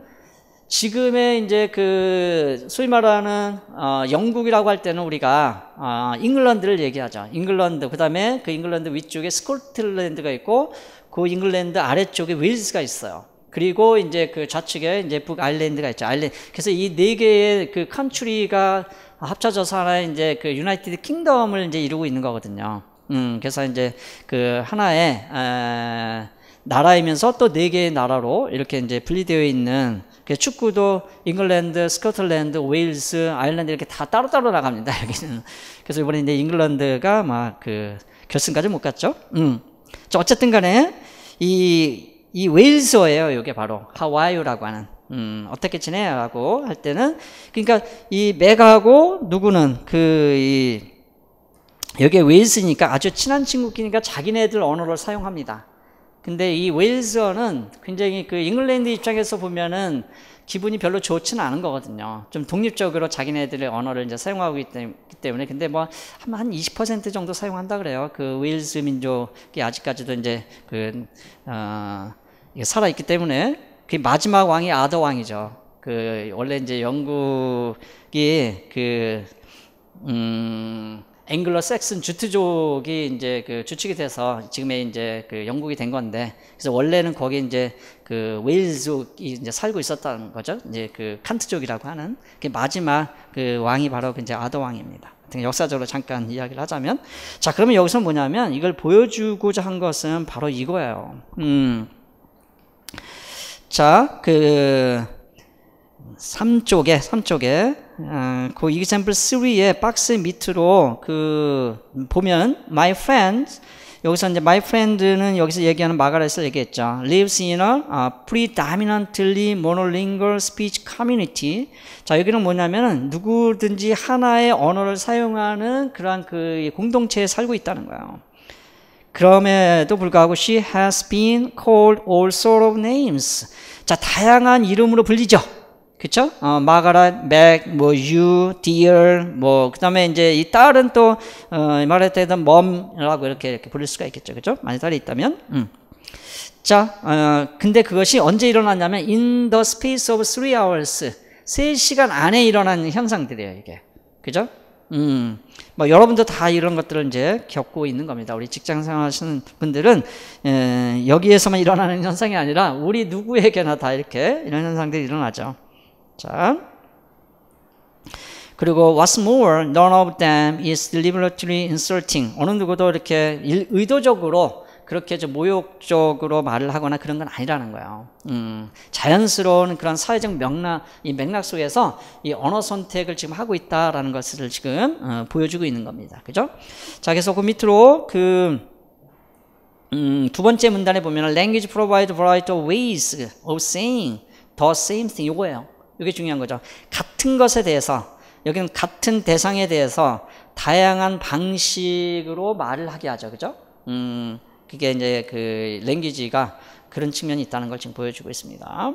지금의 이제 그 소위 말하는 어, 영국이라고 할 때는 우리가 어, 잉글랜드를 얘기하죠. 잉글랜드 그다음에 그 잉글랜드 위쪽에 스코틀랜드가 있고 그 잉글랜드 아래쪽에 웨일스가 있어요. 그리고 이제 그 좌측에 이제 북아일랜드가 있죠. 아일랜 그래서 이 네 개의 그 컨츄리가 합쳐져서 하나의 이제 그 유나이티드 킹덤을 이제 이루고 있는 거거든요. 음, 그래서 이제 그 하나의 에, 나라이면서 또 네 개의 나라로 이렇게 이제 분리되어 있는 예, 축구도 잉글랜드, 스코틀랜드, 웨일스, 아일랜드 이렇게 다 따로따로 나갑니다. 여기는. 그래서 이번에 이제 잉글랜드가 막 그 결승까지 못 갔죠. 음. 자, 어쨌든 간에 이, 이 웨일스어예요. 요게 바로 하와이유라고 하는. 음, 어떻게 지내라고 할 때는 그니까이 맥하고 누구는 그이 여기에 웨일스니까 아주 친한 친구끼리니까 자기네들 언어를 사용합니다. 근데 이 웨일즈어는 굉장히 그 잉글랜드 입장에서 보면은 기분이 별로 좋지는 않은 거거든요. 좀 독립적으로 자기네들의 언어를 이제 사용하고 있기 때문에 근데 뭐 한 20% 정도 사용한다 그래요. 그 웨일즈 민족이 아직까지도 이제 그 어, 살아 있기 때문에 그 마지막 왕이 아더 왕이죠. 그 원래 이제 영국이 그 음. 앵글러 색슨 주트족이 이제 그 주축이 돼서 지금의 이제 그 영국이 된 건데 그래서 원래는 거기 이제 그 웨일즈족이 이제 살고 있었다는 거죠. 이제 그 칸트족이라고 하는 그 마지막 그 왕이 바로 그 이제 아더 왕입니다. 역사적으로 잠깐 이야기를 하자면 자 그러면 여기서 뭐냐면 이걸 보여주고자 한 것은 바로 이거예요. 음. 자, 그 3쪽에 3쪽에 그 example 3의 박스 밑으로 그 보면 my friend 여기서 이제 my friend는 여기서 얘기하는 마가렛을 얘기했죠. lives in a predominantly monolingual speech community. 자, 여기는 뭐냐면은 누구든지 하나의 언어를 사용하는 그러한 그 공동체에 살고 있다는 거예요. 그럼에도 불구하고 she has been called all sort of names. 자, 다양한 이름으로 불리죠. 그쵸? 어, 마가렛, 맥, 뭐, 유, 디얼, 뭐, 그 다음에 이제 이 딸은 또, 어, 말할 때는 멈이라고 이렇게, 이렇게 부를 수가 있겠죠. 그쵸? 만약 딸이 있다면. 음. 자, 어, 근데 그것이 언제 일어났냐면, in the space of three hours. 3시간 안에 일어난 현상들이에요, 이게. 그죠? 음, 뭐, 여러분도 다 이런 것들을 이제 겪고 있는 겁니다. 우리 직장 생활 하시는 분들은, 에, 여기에서만 일어나는 현상이 아니라, 우리 누구에게나 다 이렇게, 이런 현상들이 일어나죠. 자. 그리고 what's more, none of them is deliberately insulting. 어느 누구도 이렇게 일, 의도적으로 그렇게 좀 모욕적으로 말을 하거나 그런 건 아니라는 거예요. 음, 자연스러운 그런 사회적 맥락, 이 맥락 속에서 이 언어 선택을 지금 하고 있다라는 것을 지금 어, 보여주고 있는 겁니다. 그죠? 자, 그래서 그 밑으로 그, 음, 두 번째 문단에 보면 language provide variety of ways of saying the same thing 이거예요. 이게 중요한 거죠. 같은 것에 대해서 여기는 같은 대상에 대해서 다양한 방식으로 말을 하게 하죠. 그죠? 음, 그게 이제 그 랭귀지가 그런 측면이 있다는 걸 지금 보여주고 있습니다.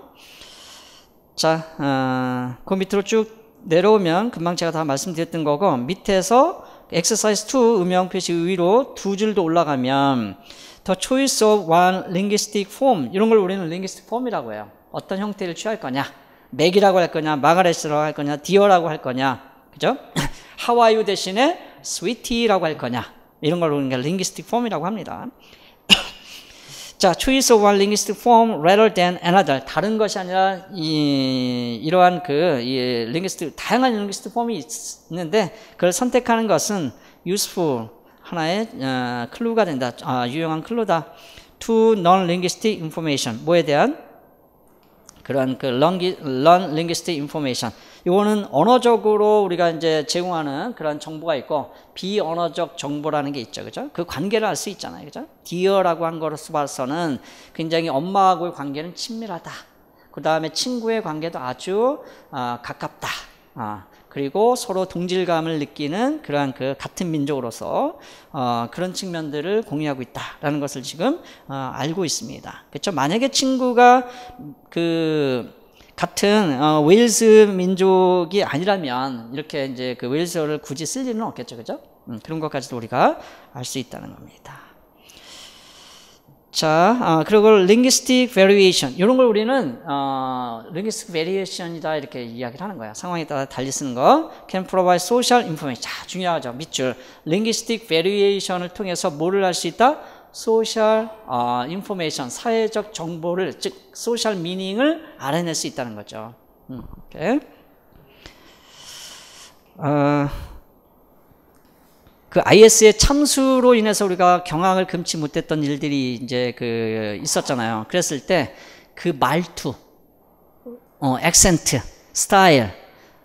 자, 어, 그 밑으로 쭉 내려오면 금방 제가 다 말씀드렸던 거고 밑에서 엑서사이즈 2 음영 표시 위로두 줄도 올라가면 더 choice of one linguistic form 이런 걸 우리는 linguistic form이라고 해요. 어떤 형태를 취할 거냐. 맥이라고 할 거냐, 마가렛이라고 할 거냐, 디어라고 할 거냐, 그죠? 하와이유 대신에 스위티라고 할 거냐 이런 걸 우리가 링기스틱 폼이라고 합니다. 자, choice of one linguistic form rather than another. 다른 것이 아니라 이, 이러한 그 이, linguistic 다양한 linguistic form이 있는데 그걸 선택하는 것은 useful 하나의 어, 클루가 된다. 아, 유용한 클루다. to non-linguistic information. 뭐에 대한 그런 그 learn linguistic information. 이거는 언어적으로 우리가 이제 제공하는 그런 정보가 있고 비언어적 정보라는 게 있죠. 그죠? 그 관계를 알 수 있잖아요. 그죠? dear라고 한 거로서 봐서는 굉장히 엄마하고의 관계는 친밀하다. 그 다음에 친구의 관계도 아주 어, 가깝다. 어. 그리고 서로 동질감을 느끼는 그러한 그 같은 민족으로서 어, 그런 측면들을 공유하고 있다라는 것을 지금 어, 알고 있습니다. 그렇죠? 만약에 친구가 그 같은 어, 웨일스 민족이 아니라면 이렇게 이제 그 웨일스어를 굳이 쓸 일은 없겠죠, 그죠? 음, 그런 것까지도 우리가 알 수 있다는 겁니다. 자, 어, 그리고 linguistic variation 이런 걸 우리는 어, linguistic variation이다 이렇게 이야기를 하는 거야. 상황에 따라 달리 쓰는 거. Can provide social information. 자, 중요하죠. 밑줄. linguistic variation을 통해서 뭐를 할 수 있다? social 어, information, 사회적 정보를 즉 social meaning을 알아낼 수 있다는 거죠. 음, 오케이. 어, 그 IS의 참수로 인해서 우리가 경악을 금치 못했던 일들이 이제 그 있었잖아요. 그랬을 때 그 말투, 어, 액센트, 스타일,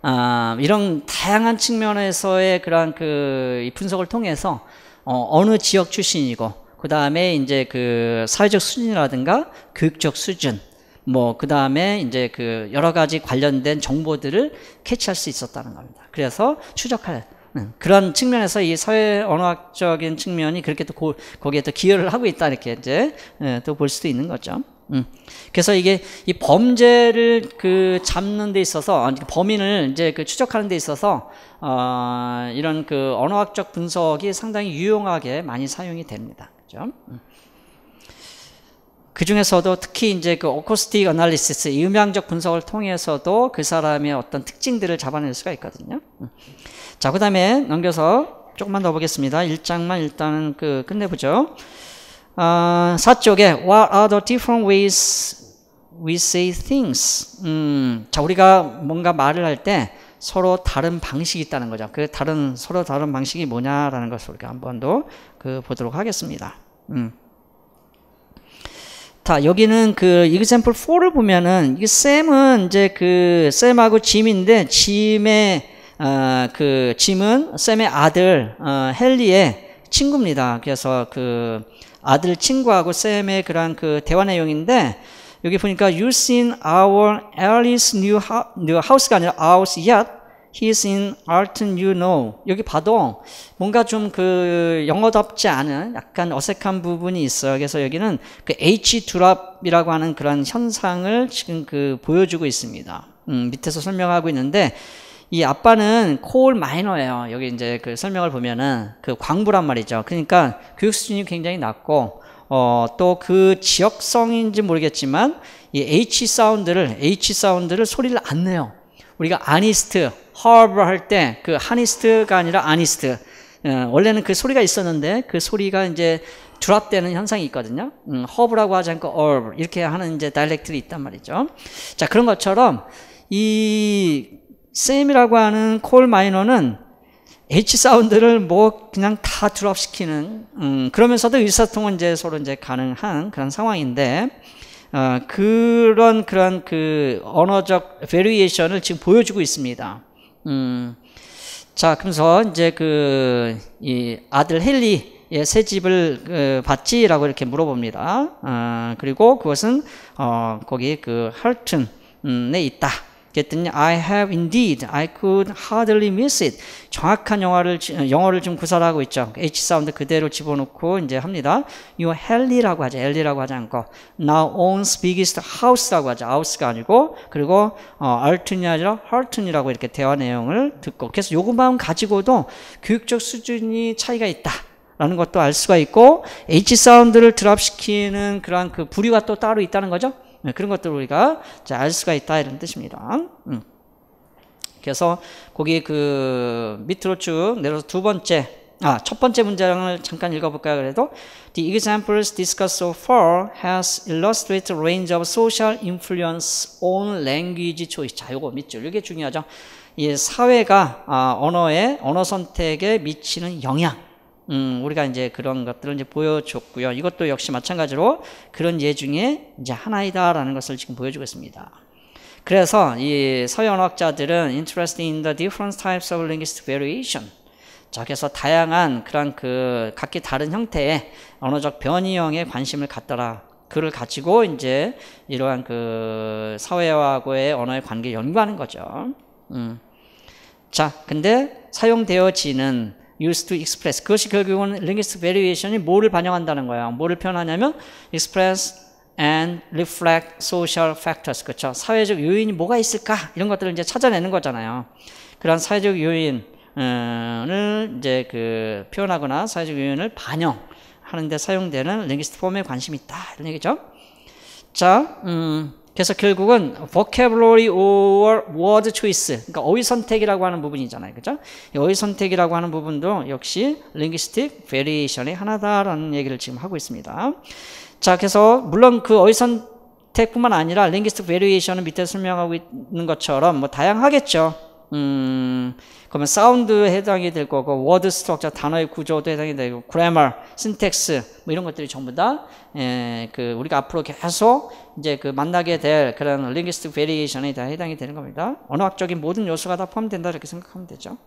아, 이런 다양한 측면에서의 그러한 그 분석을 통해서 어, 느 지역 출신이고 그 다음에 이제 그 사회적 수준이라든가 교육적 수준 뭐그 다음에 이제 그 여러 가지 관련된 정보들을 캐치할 수 있었다는 겁니다. 그래서 추적할 네. 그런 측면에서 이 사회 언어학적인 측면이 그렇게 또 고, 거기에 또 기여를 하고 있다 이렇게 이제 예, 또볼 수도 있는 거죠. 음. 그래서 이게 이 범죄를 그 잡는 데 있어서 그 범인을 이제 그 추적하는 데 있어서 어, 이런 그 언어학적 분석이 상당히 유용하게 많이 사용이 됩니다. 그죠? 음. 그 중에서도 특히 이제 그 어쿠스틱 어널리시스 음향적 분석을 통해서도 그 사람의 어떤 특징들을 잡아낼 수가 있거든요. 음. 자, 그 다음에 넘겨서 조금만 더 보겠습니다. 1장만 일단은 그 끝내보죠. 아, 4쪽에 What are the different ways we say things? 음, 자, 우리가 뭔가 말을 할 때 서로 다른 방식이 있다는 거죠. 그 다른, 서로 다른 방식이 뭐냐라는 것을 우리가 한번더그 보도록 하겠습니다. 음. 자, 여기는 그 example 4를 보면은 이 쌤은 이제 그 쌤하고 짐인데 짐의 어, 그 짐은 샘의 아들 어, 헨리의 친구입니다. 그래서 그 아들 친구하고 샘의 그런 그 대화 내용인데 여기 보니까 You seen our Alice new, new house가 아니라 ours yet. He's in Alton, you know. 여기 봐도 뭔가 좀 그 영어답지 않은 약간 어색한 부분이 있어요. 그래서 여기는 그 H 드랍이라고 하는 그런 현상을 지금 그 보여주고 있습니다. 음, 밑에서 설명하고 있는데 이 아빠는 콜 마이너예요. 여기 이제 그 설명을 보면은 그 광부란 말이죠. 그러니까 교육 수준이 굉장히 낮고 어, 또 그 지역성인지 모르겠지만 이 H 사운드를 H 사운드를 소리를 안 내요. 우리가 아니스트, 허브 할 때 그 하니스트가 아니라 아니스트. 어, 원래는 그 소리가 있었는데 그 소리가 이제 드랍되는 현상이 있거든요. 음, 허브라고 하지 않고 얼브 이렇게 하는 이제 다이렉트가 있단 말이죠. 자 그런 것처럼 이 쌤이라고 하는 콜 마이너는 H 사운드를 뭐 그냥 다 드랍시키는 음, 그러면서도 의사통은 이제 서로 이제 가능한 그런 상황인데 어, 그런 그런 그 언어적 베리에이션을 지금 보여주고 있습니다. 음, 자, 그래서 이제 그이 아들 헨리의 새 집을 그 봤지라고 이렇게 물어봅니다. 어, 그리고 그것은 어, 거기 그 할튼에 있다. 그랬더니 I have indeed, I could hardly miss it. 정확한 영화를 영어를 좀 구사하고 있죠. H 사운드 그대로 집어넣고 이제 합니다. You hell이라고 하죠. 엘리라고 하지 않고 now owns biggest house라고 하죠. house가 아니고 그리고 어, alt이 n 아니라 h e r t n 이라고 이렇게 대화 내용을 듣고 그래서 요것만 가지고도 교육적 수준이 차이가 있다. 라는 것도 알 수가 있고 H 사운드를 드랍시키는 그러한 그 부류가 또 따로 있다는 거죠. 네, 그런 것들을 우리가 알 수가 있다 이런 뜻입니다. 음. 그래서 거기 그 밑으로 쭉 내려서 두 번째 아, 첫 번째 문장을 잠깐 읽어볼까요? 그래도 The examples discussed so far has illustrated range of social influence on language choice. 자, 요거 밑줄 이게 중요하죠. 이 사회가 아, 언어의 언어 선택에 미치는 영향. 음, 우리가 이제 그런 것들을 이제 보여줬고요. 이것도 역시 마찬가지로 그런 예 중에 이제 하나이다라는 것을 지금 보여주고 있습니다. 그래서 이 서양학자들은 interest in the different types of l i n g u i s t variation. 자, 그래서 다양한 그런 그 각기 다른 형태의 언어적 변이형에 관심을 갖더라. 그를 가지고 이제 이러한 그 사회와의 언어의 관계 연구하는 거죠. 음. 자, 근데 사용되어지는 used to express. 그것이 결국은 linguistic variation이 뭐를 반영한다는 거예요 뭐를 표현하냐면 express and reflect social factors. 그렇죠? 사회적 요인이 뭐가 있을까? 이런 것들을 이제 찾아내는 거잖아요. 그런 사회적 요인을 이제 그 표현하거나 사회적 요인을 반영하는데 사용되는 linguistic 폼에 관심이 있다. 이런 얘기죠. 자, 음. 그래서 결국은 vocabulary or word choice 그러니까 어휘 선택이라고 하는 부분이잖아요. 그죠? 어휘 선택이라고 하는 부분도 역시 linguistic variation의 하나다라는 얘기를 지금 하고 있습니다. 자, 그래서 물론 그 어휘 선택뿐만 아니라 linguistic variation은 밑에 설명하고 있는 것처럼 뭐 다양하겠죠. 음, 그러면 사운드에 해당이 될 거고 워드 스트럭처 단어의 구조도 해당이 되고 그래머, 신텍스 뭐 이런 것들이 전부 다그 예, 우리가 앞으로 계속 이제 그 만나게 될 그런 링기스트 베리에이션에 다 해당이 되는 겁니다. 언어학적인 모든 요소가 다 포함된다 이렇게 생각하면 되죠.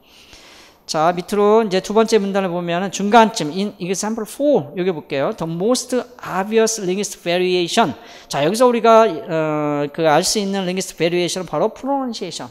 자, 밑으로 이제 두 번째 문단을 보면 중간쯤 in example 4 여기 볼게요. The most obvious l i n g u i s t variation. 자, 여기서 우리가 어, 그알 수 있는 l i n g u i s t i variation은 바로 pronunciation.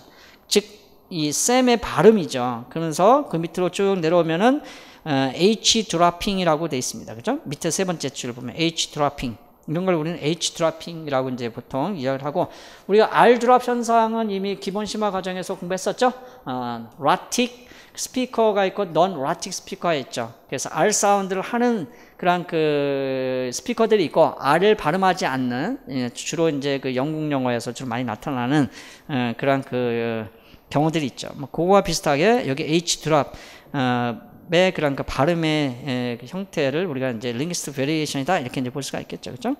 즉이 쌤의 발음이죠. 그러면서 그 밑으로 쭉 내려오면은 어, H 드랍핑이라고돼 있습니다. 그죠? 밑에 세 번째 줄을 보면 H 드랍핑 이런 걸 우리는 H 드랍핑이라고 이제 보통 이야기를 하고 우리가 R 드랍 현상은 이미 기본 심화 과정에서 공부했었죠. 어, 라틱 스피커가 있고 넌 라틱 스피커가 있죠. 그래서 R 사운드를 하는 그런 그 스피커들이 있고 R을 발음하지 않는 예, 주로 이제 그 영국 영어에서 좀 많이 나타나는 어, 그런 그 경우들이 있죠. 뭐 그거와 비슷하게 여기 H 드랍 어, 의 그런 그 발음의 에, 그 형태를 우리가 이제 링기스트 베리에이션이다 이렇게 이제 볼 수가 있겠죠, 그렇죠?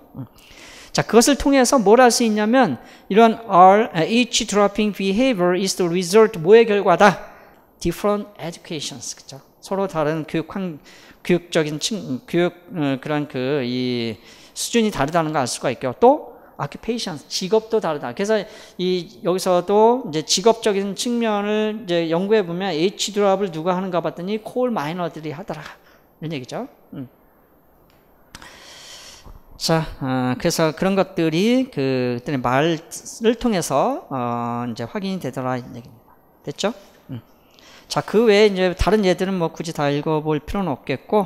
자, 그것을 통해서 뭘 할 수 있냐면 이런 R, H dropping behavior is the result 뭐의 결과다? Different educations, 그렇죠? 서로 다른 교육 환, 교육적인 층, 음, 교육 어, 그런 그 이 수준이 다르다는 걸 알 수가 있고요. 또 occupations 직업도 다르다. 그래서 이 여기서도 이제 직업적인 측면을 이제 연구해 보면 H 드랍을 누가 하는가 봤더니 콜 마이너들이 하더라. 이런 얘기죠. 음. 자, 어, 그래서 그런 것들이 그 그때 말을 통해서 어, 이제 확인이 되더라 이런 얘기입니다. 됐죠? 음. 자, 그 외에 이제 다른 예들은 뭐 굳이 다 읽어볼 필요는 없겠고,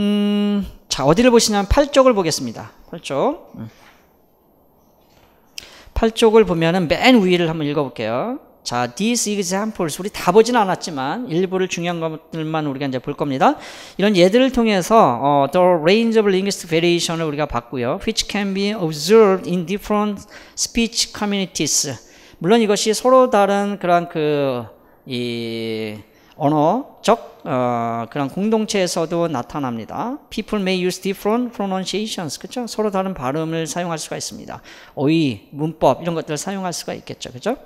음, 자 어디를 보시냐면 팔쪽을 보겠습니다. 팔쪽 음. 8쪽을 보면은 맨 위를 한번 읽어볼게요. 자, these examples 우리 다 보진 않았지만 일부를 중요한 것들만 우리가 이제 볼 겁니다. 이런 예들을 통해서 어, the range of linguistic variation을 우리가 봤고요. which can be observed in different speech communities. 물론 이것이 서로 다른 그런 그이 언어적 어, 그런 공동체에서도 나타납니다. People may use different pronunciations, 그렇죠? 서로 다른 발음을 사용할 수가 있습니다. 어휘, 문법 이런 것들을 사용할 수가 있겠죠, 그렇죠?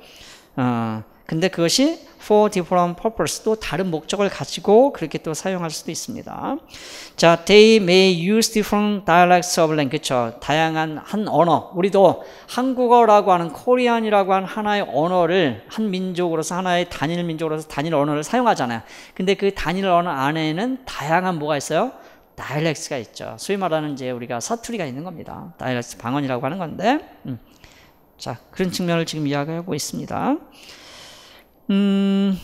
어, 근데 그것이 for different purpose 또 다른 목적을 가지고 그렇게 또 사용할 수도 있습니다. 자, they may use different dialects of language. 그쵸 다양한 한 언어. 우리도 한국어라고 하는 코리안이라고 하는 하나의 언어를 한 민족으로서 하나의 단일 민족으로서 단일 언어를 사용하잖아요. 근데 그 단일 언어 안에는 다양한 뭐가 있어요? 다이렉스가 있죠. 소위 말하는 이제 우리가 사투리가 있는 겁니다. 다이렉스 방언이라고 하는 건데. 음. 자, 그런 측면을 지금 이야기하고 있습니다. 음,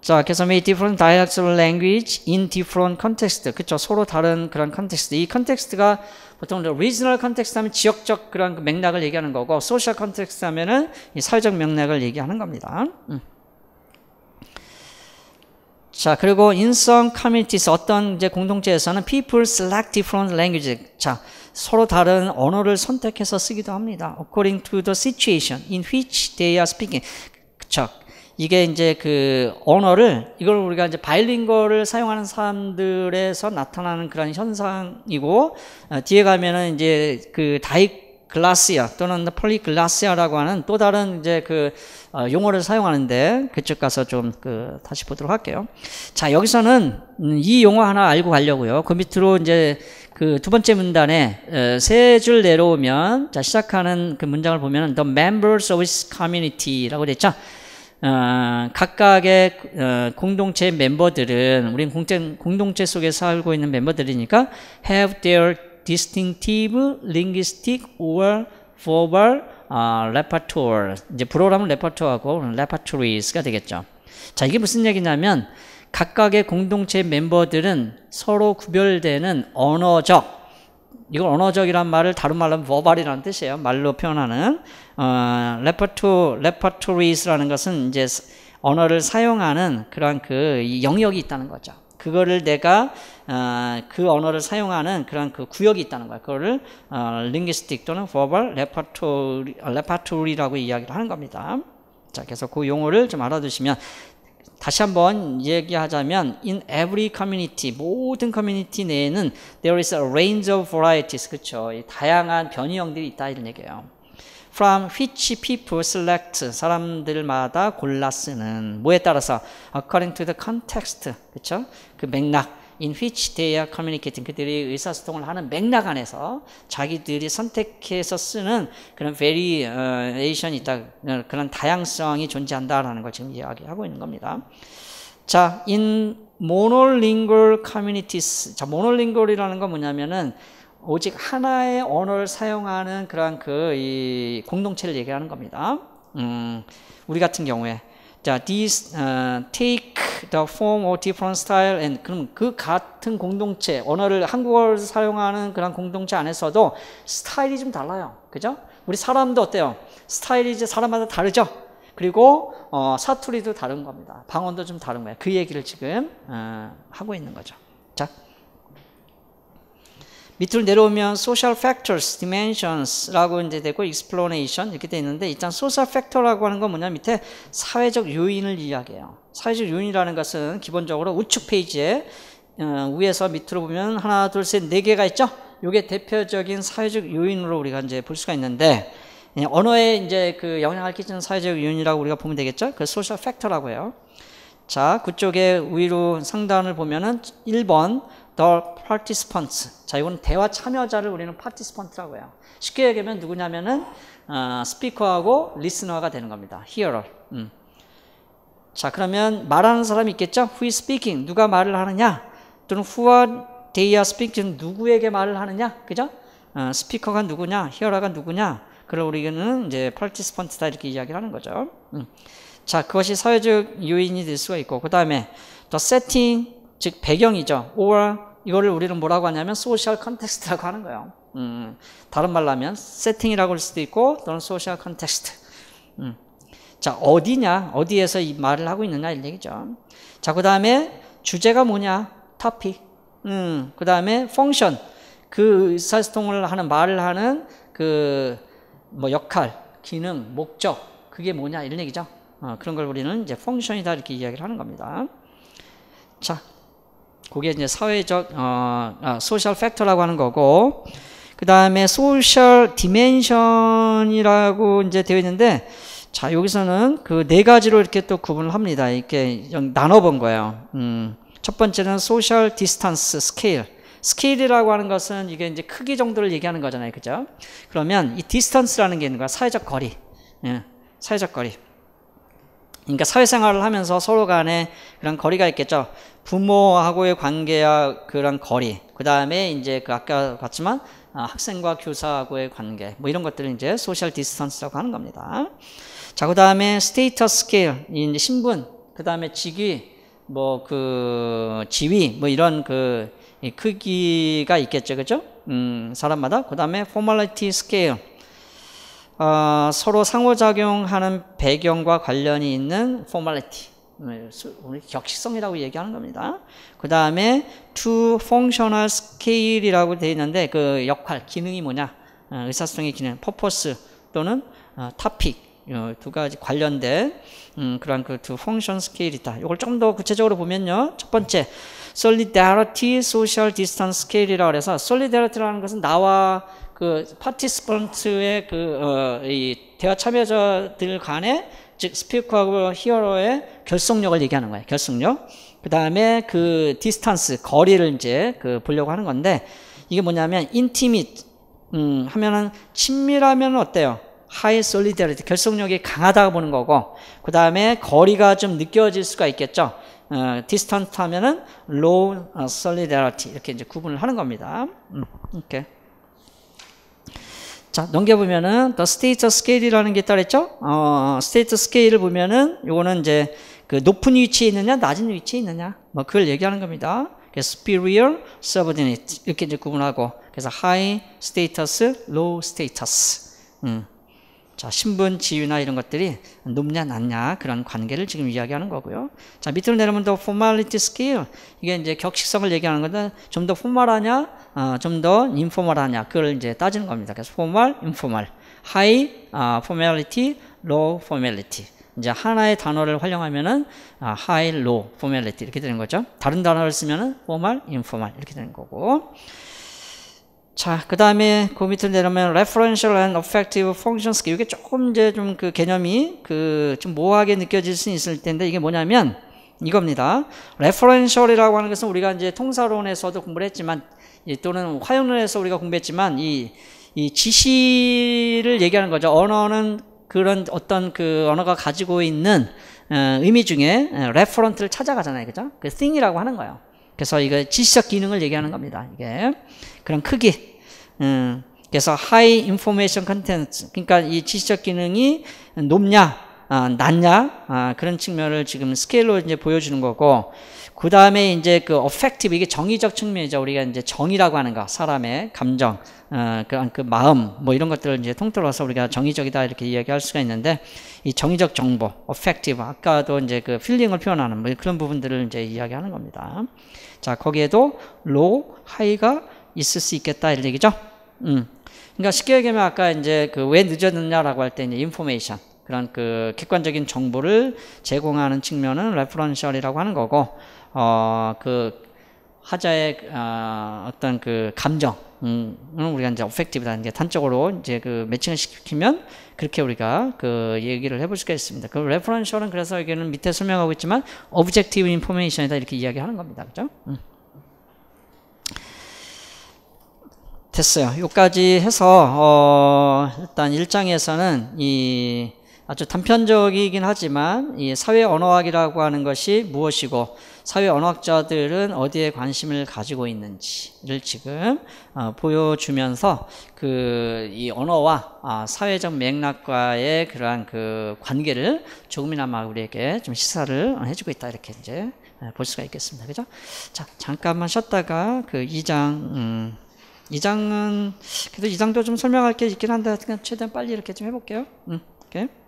자, 그래서 may different dialects of language in different context. 그쵸. 서로 다른 그런 컨텍스트. 이 컨텍스트가 보통 regional 컨텍스트 하면 지역적 그런 그 맥락을 얘기하는 거고, social 컨텍스트 하면은 이 사회적 맥락을 얘기하는 겁니다. 음. 자, 그리고 in some communities, 어떤 이제 공동체에서는 people select different languages. 자, 서로 다른 언어를 선택해서 쓰기도 합니다. According to the situation in which they are speaking. 그쵸. 이게 이제 그 언어를 이걸 우리가 이제 바일링거를 사용하는 사람들에서 나타나는 그런 현상이고 어, 뒤에 가면은 이제 그 다이글라시아 또는 폴리글라시아라고 하는 또 다른 이제 그 어, 용어를 사용하는데 그쪽 가서 좀 그 다시 보도록 할게요. 자 여기서는 음, 이 용어 하나 알고 가려고요. 그 밑으로 이제 그 두 번째 문단에 어, 세줄 내려오면 자 시작하는 그 문장을 보면 The members of his community라고 됐죠. 어, 각각의 어, 공동체 멤버들은 우린 공동, 공동체 속에 살고 있는 멤버들이니까 have their distinctive linguistic or verbal uh, repertoire 이제 불어라면 레퍼토하고 레퍼토리스가 되겠죠. 자 이게 무슨 얘기냐면 각각의 공동체 멤버들은 서로 구별되는 언어적 이건 언어적이란 말을 다른 말로 하면 버발이라는 뜻이에요. 말로 표현하는 어, 레퍼토 레퍼토리스라는 것은 이제 언어를 사용하는 그런 그 영역이 있다는 거죠. 그거를 내가 어, 그 언어를 사용하는 그런 그 구역이 있다는 거야. 그거를 어, 링기스틱 또는 verbal repertoire, 어, r 벌레퍼 r 리 레퍼토리라고 이야기를 하는 겁니다. 자, 그래서 그 용어를 좀 알아두시면 다시 한번 얘기하자면 in every community 모든 커뮤니티 내에는 there is a range of varieties 그렇죠. 다양한 변이형들이 있다 이런 얘기예요. from which people select 사람들마다 골라 쓰는 뭐에 따라서 according to the context 그렇죠? 그 맥락 in which they are communicating 그들이 의사소통을 하는 맥락 안에서 자기들이 선택해서 쓰는 그런 variation이 있다 그런 다양성이 존재한다라는 걸 지금 이야기하고 있는 겁니다. 자, in monolingual communities. 자, monolingual이라는 건 뭐냐면은 오직 하나의 언어를 사용하는 그러한 그이 공동체를 얘기하는 겁니다. 음, 우리 같은 경우에 자, these uh, take the form or different style and 그럼 그 같은 공동체 언어를 한국어를 사용하는 그런 공동체 안에서도 스타일이 좀 달라요. 그죠? 우리 사람도 어때요? 스타일이 이제 사람마다 다르죠. 그리고 어, 사투리도 다른 겁니다. 방언도 좀 다른 거예요. 그 얘기를 지금 어, 하고 있는 거죠. 자. 밑으로 내려오면 social factors, dimensions라고 이제 되고 explanation 이렇게 돼 있는데 일단 social factor라고 하는 건 뭐냐 밑에 사회적 요인을 이야기해요. 사회적 요인이라는 것은 기본적으로 우측 페이지에 어, 위에서 밑으로 보면 하나, 둘, 셋, 네 개가 있죠. 이게 대표적인 사회적 요인으로 우리가 이제 볼 수가 있는데 예, 언어에 이제 그 영향을 끼치는 사회적 요인이라고 우리가 보면 되겠죠. 그 social factor라고 해요. 자, 그쪽에 위로 상단을 보면은 1번 the participants. 자, 이건 대화 참여자를 우리는 participant라고 해요. 쉽게 얘기하면 누구냐면은 어, 스피커하고 리스너가 되는 겁니다. hearer. 음. 자, 그러면 말하는 사람이 있겠죠? who is speaking? 누가 말을 하느냐? 또는 who are they are speaking? 누구에게 말을 하느냐? 그죠? 어, 스피커가 누구냐? 히어라가 누구냐? 그걸 우리는 이제 participant다 이렇게 이야기를 하는 거죠. 음. 자, 그것이 사회적 요인이 될 수가 있고, 그 다음에 the setting, 즉 배경이죠. or 이거를 우리는 뭐라고 하냐면 소셜 컨텍스트라고 하는 거예요. 음, 다른 말로 하면 세팅이라고 할 수도 있고 또는 소셜 컨텍스트. 음. 자 어디냐 어디에서 이 말을 하고 있느냐 이 얘기죠. 자그 다음에 주제가 뭐냐 topic. 음, 그 다음에 function 그 의사소통을 하는 말을 하는 그 뭐 역할 기능 목적 그게 뭐냐 이런 얘기죠. 어, 그런 걸 우리는 이제 펑션이다 이렇게 이야기를 하는 겁니다. 자 그게 이제 사회적 어, 아, 소셜 팩터라고 하는 거고 그 다음에 소셜 디멘션이라고 이제 되어 있는데 자 여기서는 그 네 가지로 이렇게 또 구분을 합니다. 이렇게 나눠본 거예요. 음, 첫 번째는 소셜 디스턴스 스케일 스케일이라고 하는 것은 이게 이제 크기 정도를 얘기하는 거잖아요. 그죠? 그러면 이 디스턴스라는 게 있는 거야. 사회적 거리. 예, 사회적 거리. 그러니까 사회생활을 하면서 서로 간에 그런 거리가 있겠죠. 부모하고의 관계와 그런 거리. 그 다음에 이제 그 아까 봤지만 아, 학생과 교사하고의 관계. 뭐 이런 것들을 이제 소셜 디스턴스라고 하는 겁니다. 자, 그 다음에 스테이터스 케일 이제 신분. 뭐 그 다음에 직위. 뭐 그 지위. 뭐 이런 그 크기가 있겠죠. 그죠? 음, 사람마다. 그 다음에 f o r m a l i 포멀리티 스케일. 어, 서로 상호작용하는 배경과 관련이 있는 formality. 우리 음, 음, 격식성이라고 얘기하는 겁니다. 그 다음에 to w functional scale이라고 되어 있는데 그 역할, 기능이 뭐냐? 어, 의사소통의 기능, purpose 또는 어, topic 어, 두 가지 관련된 음, 그런 그 to function scale 있다. 이걸 좀 더 구체적으로 보면요. 첫 번째, solidarity, social distance scale이라고 그래서 solidarity라는 것은 나와 그 파티스펀트의 그 어, 이 대화 참여자들 간에즉 스피커하고 히어로의 결속력을 얘기하는 거예요. 결속력. 그다음에 그 디스턴스 거리를 이제 그 보려고 하는 건데 이게 뭐냐면 인티밋 음, 하면은 친밀하면 어때요? 하이 솔리데리티 결속력이 강하다고 보는 거고 그 다음에 거리가 좀 느껴질 수가 있겠죠 어, distant 하면은 low 어, solidarity 이렇게 이제 구분을 하는 겁니다. 음, 이렇게. 자, 넘겨보면은 the state scale이라는 게 따르죠. 어, state scale을 보면은 요거는 이제 그 높은 위치에 있느냐, 낮은 위치에 있느냐, 뭐 그걸 얘기하는 겁니다. 그래서 superior, subordinate 이렇게 이제 구분하고 그래서 high status, low status. 음. 자, 신분, 지위나 이런 것들이 높냐 낮냐 그런 관계를 지금 이야기하는 거고요. 자, 밑으로 내려오면 더 formality skill 이게 이제 격식성을 얘기하는 건데 좀더 포멀하냐, 어, 좀더 인포멀하냐 그걸 이제 따지는 겁니다. 그래서 formal, informal, high 어, formality, low formality. 이제 하나의 단어를 활용하면은 아, high, low, formality 이렇게 되는 거죠. 다른 단어를 쓰면은 formal, informal 이렇게 되는 거고. 자, 그 다음에 그 밑을 내려면 referential and effective function scale. 이게 조금 이제 좀 그 개념이 그 좀 모호하게 느껴질 수 있을 텐데 이게 뭐냐면 이겁니다. referential이라고 하는 것은 우리가 이제 통사론에서도 공부를 했지만 예, 또는 화용론에서 우리가 공부했지만 이, 이 지시를 얘기하는 거죠. 언어는 그런 어떤 그 언어가 가지고 있는 어, 의미 중에 레퍼런트를 어, 찾아가잖아요. 그죠? 그 thing이라고 하는 거예요. 그래서 이거 지시적 기능을 얘기하는 겁니다. 이게 그런 크기 음, 그래서 하이 인포메이션 컨텐츠 그러니까 이 지시적 기능이 높냐 아, 낮냐 아, 그런 측면을 지금 스케일로 이제 보여주는 거고 그 다음에 이제 그 어펙티브 이게 정의적 측면이죠 우리가 이제 정의라고 하는 거 사람의 감정 어, 그, 그 마음 뭐 이런 것들을 이제 통틀어서 우리가 정의적이다 이렇게 이야기할 수가 있는데 이 정의적 정보 어펙티브 아까도 이제 그 필링을 표현하는 뭐 그런 부분들을 이제 이야기하는 겁니다 자 거기에도 로우 하이가 있을 수 있겠다 이런 얘기죠 음. 그러니까 쉽게 얘기하면 아까 이제 그 왜 늦었느냐라고 할 때 이제 인포메이션 그런 그 객관적인 정보를 제공하는 측면은 레퍼런셜이라고 하는 거고 어그 하자의 어, 어떤 그 감정 음, 우리가 이제 오펙티브라는게 단적으로 이제 그 매칭을 시키면 그렇게 우리가 그 얘기를 해볼 수가 있습니다. 그 레퍼런셜은 그래서 여기는 밑에 설명하고 있지만 오브젝티브 인포메이션이다 이렇게 이야기하는 겁니다. 그죠? 음. 됐어요. 여기까지 해서 어 일단 1장에서는 이 아주 단편적이긴 하지만 이 사회 언어학이라고 하는 것이 무엇이고 사회 언어학자들은 어디에 관심을 가지고 있는지를 지금 어 보여주면서 그 이 언어와 아 사회적 맥락과의 그러한 그 관계를 조금이나마 우리에게 좀 시사를 해주고 있다 이렇게 이제 볼 수가 있겠습니다. 그죠? 자 잠깐만 쉬었다가 그 2장 음 2장은 그래도 2장도 좀 설명할 게 있긴 한데 그냥 최대한 빨리 이렇게 좀 해볼게요. 음, 오케이.